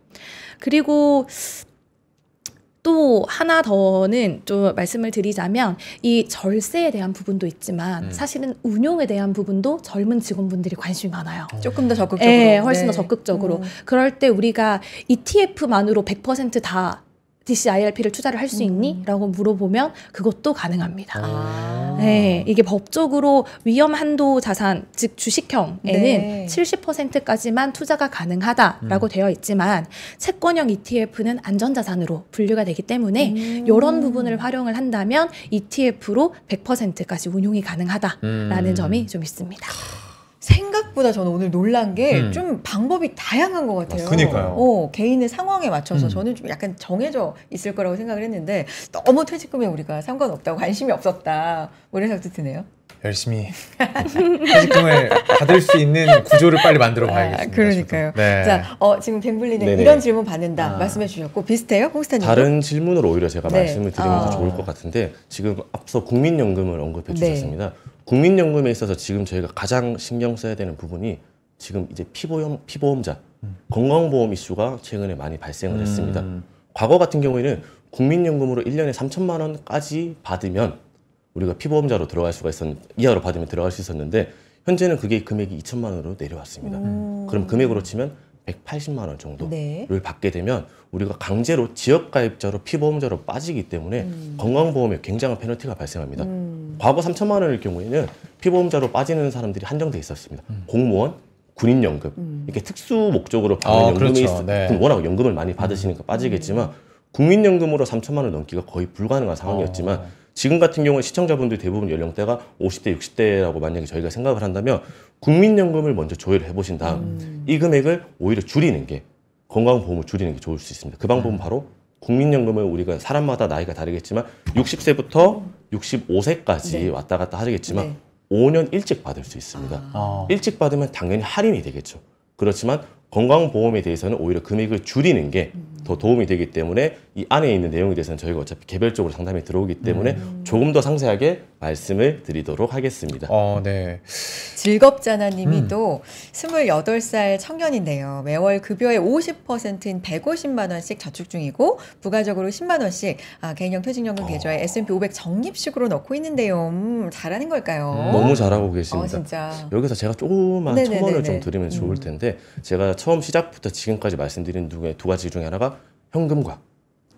그리고 또 하나 더는 좀 말씀을 드리자면 이 절세에 대한 부분도 있지만 음. 사실은 운용에 대한 부분도 젊은 직원분들이 관심이 많아요. 어. 조금 더 적극적으로. 네, 훨씬 네. 더 적극적으로. 음. 그럴 때 우리가 ETF만으로 100%다 DCIRP를 투자를 할수 음. 있니? 라고 물어보면 그것도 가능합니다. 아. 네, 이게 법적으로 위험 한도 자산, 즉 주식형에는 네. 70%까지만 투자가 가능하다라고 음. 되어 있지만 채권형 ETF는 안전자산으로 분류가 되기 때문에 음. 이런 부분을 활용을 한다면 ETF로 100%까지 운용이 가능하다라는 음. 점이 좀 있습니다. 생각보다 저는 오늘 놀란 게좀 음. 방법이 다양한 것 같아요. 아, 그니까요. 어, 개인의 상황에 맞춰서 음. 저는 좀 약간 정해져 있을 거라고 생각을 했는데 너무 퇴직금에 우리가 상관없다고 관심이 없었다. 뭐 이런 생각도 드네요. 열심히 퇴직금을 받을 수 있는 구조를 빨리 만들어 아, 봐야겠습니다. 아, 그러니까요. 네. 자, 어, 지금 뱅블리는 이런 질문 받는다 아. 말씀해 주셨고 비슷해요, 홍스타님? 다른 질문을 오히려 제가 네. 말씀을 드리면 더 아. 좋을 것 같은데 지금 앞서 국민연금을 언급해 네. 주셨습니다. 네. 국민연금에 있어서 지금 저희가 가장 신경 써야 되는 부분이 지금 이제 피보험 피보험자 음. 건강보험 이슈가 최근에 많이 발생을 음. 했습니다. 과거 같은 경우에는 국민연금으로 일년에삼천만 원까지 받으면 우리가 피보험자로 들어갈 수가 있었 이하로 받으면 들어갈 수 있었는데 현재는 그게 금액이 2천만 원으로 내려왔습니다. 음. 그럼 금액으로 치면 180만 원 정도를 네. 받게 되면 우리가 강제로 지역가입자로 피보험자로 빠지기 때문에 음. 건강보험에 굉장한 페널티가 발생합니다. 음. 과거 3천만 원일 경우에는 피보험자로 빠지는 사람들이 한정돼 있었습니다. 음. 공무원, 군인연금 음. 이렇게 특수 목적으로 받는 아, 연금이 그렇죠. 있, 네. 워낙 연금을 많이 받으시니까 음. 빠지겠지만 국민연금으로 3천만 원 넘기가 거의 불가능한 상황이었지만. 어. 지금 같은 경우는 시청자분들 대부분 연령대가 50대, 60대라고 만약에 저희가 생각을 한다면 국민연금을 먼저 조회를 해보신 다음 음. 이 금액을 오히려 줄이는 게 건강보험을 줄이는 게 좋을 수 있습니다. 그 방법은 네. 바로 국민연금을 우리가 사람마다 나이가 다르겠지만 60세부터 65세까지 네. 왔다 갔다 하겠지만 네. 5년 일찍 받을 수 있습니다. 아. 아. 일찍 받으면 당연히 할인이 되겠죠. 그렇지만 건강보험에 대해서는 오히려 금액을 줄이는 게 음. 더 도움이 되기 때문에 이 안에 있는 내용에 대해서는 저희가 어차피 개별적으로 상담이 들어오기 때문에 음. 조금 더 상세하게 말씀을 드리도록 하겠습니다. 어, 네. 즐겁잖아 님이 음. 28살 청년인데요. 매월 급여의 50%인 150만 원씩 저축 중이고 부가적으로 10만 원씩 아, 개인형 퇴직연금 어. 계좌에 어. S&P 500 적립식으로 넣고 있는데요. 음, 잘하는 걸까요? 음. 너무 잘하고 계십니다. 어, 진짜. 여기서 제가 조금만 네네네네. 첨언을 좀 드리면 좋을 음. 텐데 제가 처음 시작부터 지금까지 말씀드린 두 가지 중에 하나가 현금과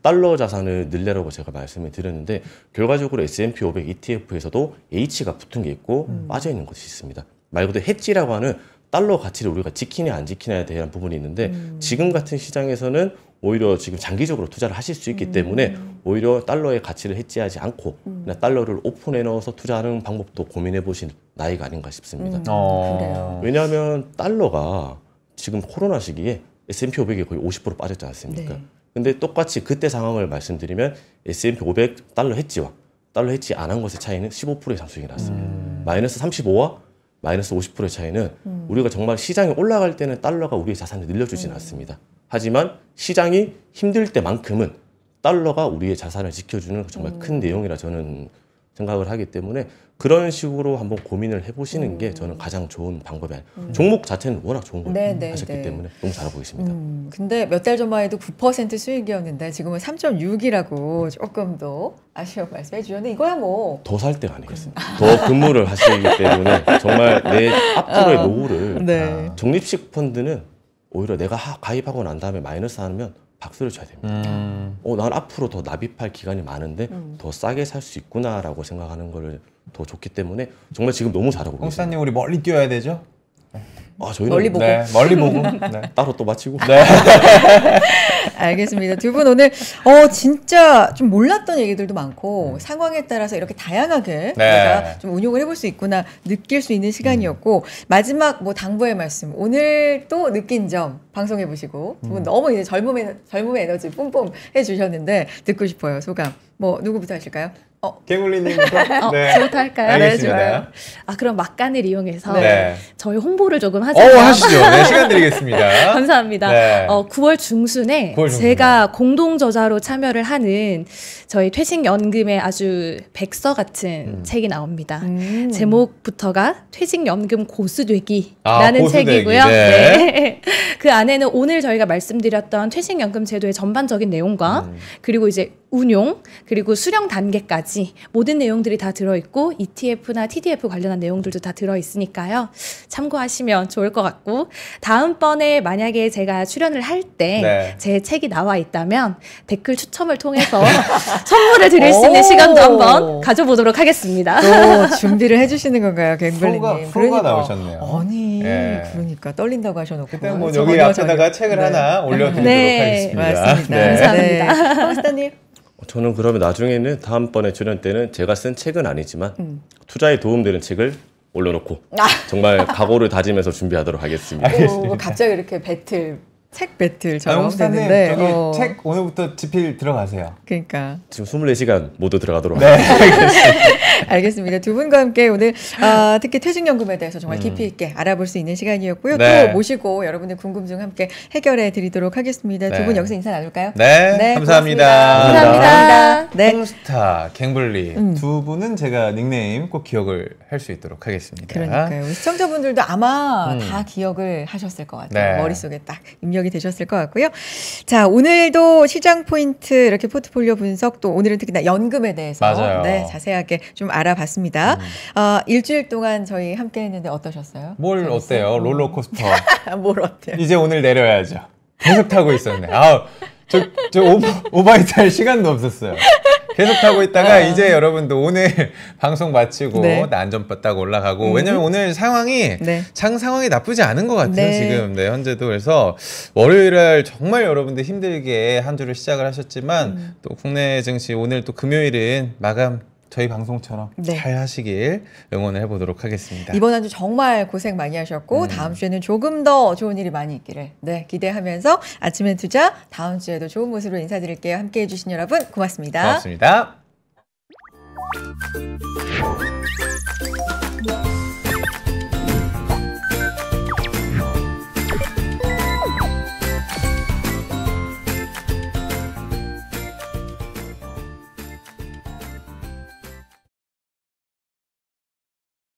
달러 자산을 늘려라고 제가 말씀을 드렸는데 결과적으로 S&P 500 ETF에서도 H가 붙은 게 있고 음. 빠져 있는 것이 있습니다. 말 그대로 헤지라고 하는 달러 가치를 우리가 지키냐 안 지키냐에 대한 부분이 있는데 음. 지금 같은 시장에서는 오히려 지금 장기적으로 투자를 하실 수 있기 음. 때문에 오히려 달러의 가치를 해지하지 않고 음. 달러를 오픈해 넣어서 투자하는 방법도 고민해 보신 나이가 아닌가 싶습니다. 음. 아. 왜냐하면 달러가 지금 코로나 시기에 S&P 500이 거의 50% 빠졌지 않습니까? 네. 근데 똑같이 그때 상황을 말씀드리면 S&P 500 달러 해지와 달러 해지 안 한 것의 차이는 15%의 상승이 났습니다. 음. 마이너스 35와 마이너스 50%의 차이는 음. 우리가 정말 시장이 올라갈 때는 달러가 우리의 자산을 늘려주지는 음. 않습니다. 하지만 시장이 힘들 때만큼은 달러가 우리의 자산을 지켜주는 정말 음. 큰 내용이라 저는 생각을 하기 때문에 그런 식으로 한번 고민을 해보시는 음. 게 저는 가장 좋은 방법이 에요 음. 종목 자체는 워낙 좋은 걸 네, 네, 하셨기 네. 때문에 너무 잘하고 계십니다. 음, 근데 몇 달 전만 해도 9% 수익이었는데 지금은 3.6이라고 조금 더 아쉬워 말씀해 주셨는데 이거야 뭐 더 살 때가 아니겠습니까? 더 근무를 하시기 때문에 정말 내 앞으로의 어. 노후를 어, 아, 적립식 펀드는 오히려 내가 가입하고 난 다음에 마이너스 하면 박수를 쳐야 됩니다. 음. 어, 난 앞으로 더 납입할 기간이 많은데 음. 더 싸게 살 수 있구나라고 생각하는 거를 더 좋기 때문에 정말 지금 너무 잘하고 계세요. 홍사님 우리 멀리 뛰어야 되죠? 아, 저희는 멀리 보고 네, 멀리 보고 네. 따로 또 마치고. 네. 알겠습니다. 두 분 오늘 어 진짜 좀 몰랐던 얘기들도 많고 음. 상황에 따라서 이렇게 다양하게 네. 내가 좀 운용을 해볼 수 있구나 느낄 수 있는 시간이었고 음. 마지막 뭐 당부의 말씀 오늘 또 느낀 점 방송해 보시고 두분 음. 너무 이제 젊음의 젊음의 에너지 뿜뿜 해주셨는데 듣고 싶어요 소감. 뭐 누구부터 하실까요? 어. 개물리님부터 어, 네. 저부 할까요? 네, 알겠습니다. 네, 좋아요. 아 그럼 막간을 이용해서 네. 저희 홍보를 조금 하자. 어 하시죠. 네, 시간 드리겠습니다. 감사합니다. 네. 어, 9월 중순에 9월 제가 공동 저자로 참여를 하는 저희 퇴직 연금의 아주 백서 같은 음. 책이 나옵니다. 음. 제목부터가 퇴직 연금 고수 되기라는 아, 책이고요. 되 네. 네. 그 안에는 오늘 저희가 말씀드렸던 퇴직 연금 제도의 전반적인 내용과 음. 그리고 이제 운용 그리고 수령 단계까지 모든 내용들이 다 들어있고 ETF나 TDF 관련한 내용들도 다 들어있으니까요. 참고하시면 좋을 것 같고 다음번에 만약에 제가 출연을 할 때제 네. 책이 나와 있다면 댓글 추첨을 통해서 선물을 드릴 수 있는 시간도 한번 가져보도록 하겠습니다. 준비를 해주시는 건가요, 갱블리님? 프로가 그러니까. 나오셨네요. 아니 예. 그러니까 떨린다고 하셔놓고 그때 뭐, 뭐 여기 앞에다가 책을 네. 하나 올려드리도록 네. 하겠습니다. 맞습니다. 네. 감사합니다. 네. 황 저는 그러면 나중에는 다음번에 출연 때는 제가 쓴 책은 아니지만 음. 투자에 도움되는 책을 올려놓고 아. 정말 각오를 다지면서 준비하도록 하겠습니다. 오, 갑자기 이렇게 배틀 책 배틀처럼 됐는데 어. 책 오늘부터 지필 들어가세요. 그러니까 지금 24시간 모두 들어가도록 네. 알겠습니다. 두 분과 함께 오늘 아, 특히 퇴직연금에 대해서 정말 음. 깊이 있게 알아볼 수 있는 시간이었고요. 네. 또 모시고 여러분의 궁금증 함께 해결해 드리도록 하겠습니다. 두분 네. 여기서 인사 나눌까요? 네, 네 감사합니다. 감사합니다. 감사합니다. 네. 홍스타, 갱블리 음. 두 분은 제가 닉네임 꼭 기억을 할 수 있도록 하겠습니다. 그러니까요. 시청자분들도 아마 음. 다 기억을 하셨을 것 같아요. 네. 머릿속에 딱 입력이 되셨을 것 같고요. 자, 오늘도 시장 포인트 이렇게 포트폴리오 분석 또 오늘은 특히나 연금에 대해서 맞아요. 네, 자세하게 좀좀 알아봤습니다. 음. 어, 일주일 동안 저희 함께 했는데 어떠셨어요? 뭘 재밌어요? 어때요? 롤러코스터. 뭘 어때요? 이제 오늘 내려야죠. 계속 타고 있었네. 아, 저, 저 오바, 오바이트 할 시간도 없었어요. 계속 타고 있다가 어. 이제 여러분도 오늘 방송 마치고 네. 안전바 딱 올라가고 음. 왜냐면 오늘 상황이 네. 장 상황이 나쁘지 않은 것 같아요 네. 지금 네 현재도 그래서 월요일날 정말 여러분들 힘들게 한 주를 시작을 하셨지만 음. 또 국내 증시 오늘 또 금요일은 마감 저희 방송처럼 네. 잘 하시길 응원을 해보도록 하겠습니다. 이번 한 주 정말 고생 많이 하셨고 음. 다음 주에는 조금 더 좋은 일이 많이 있기를 네 기대하면서 아침에 투자 다음 주에도 좋은 모습으로 인사드릴게요. 함께해 주신 여러분 고맙습니다. 고맙습니다.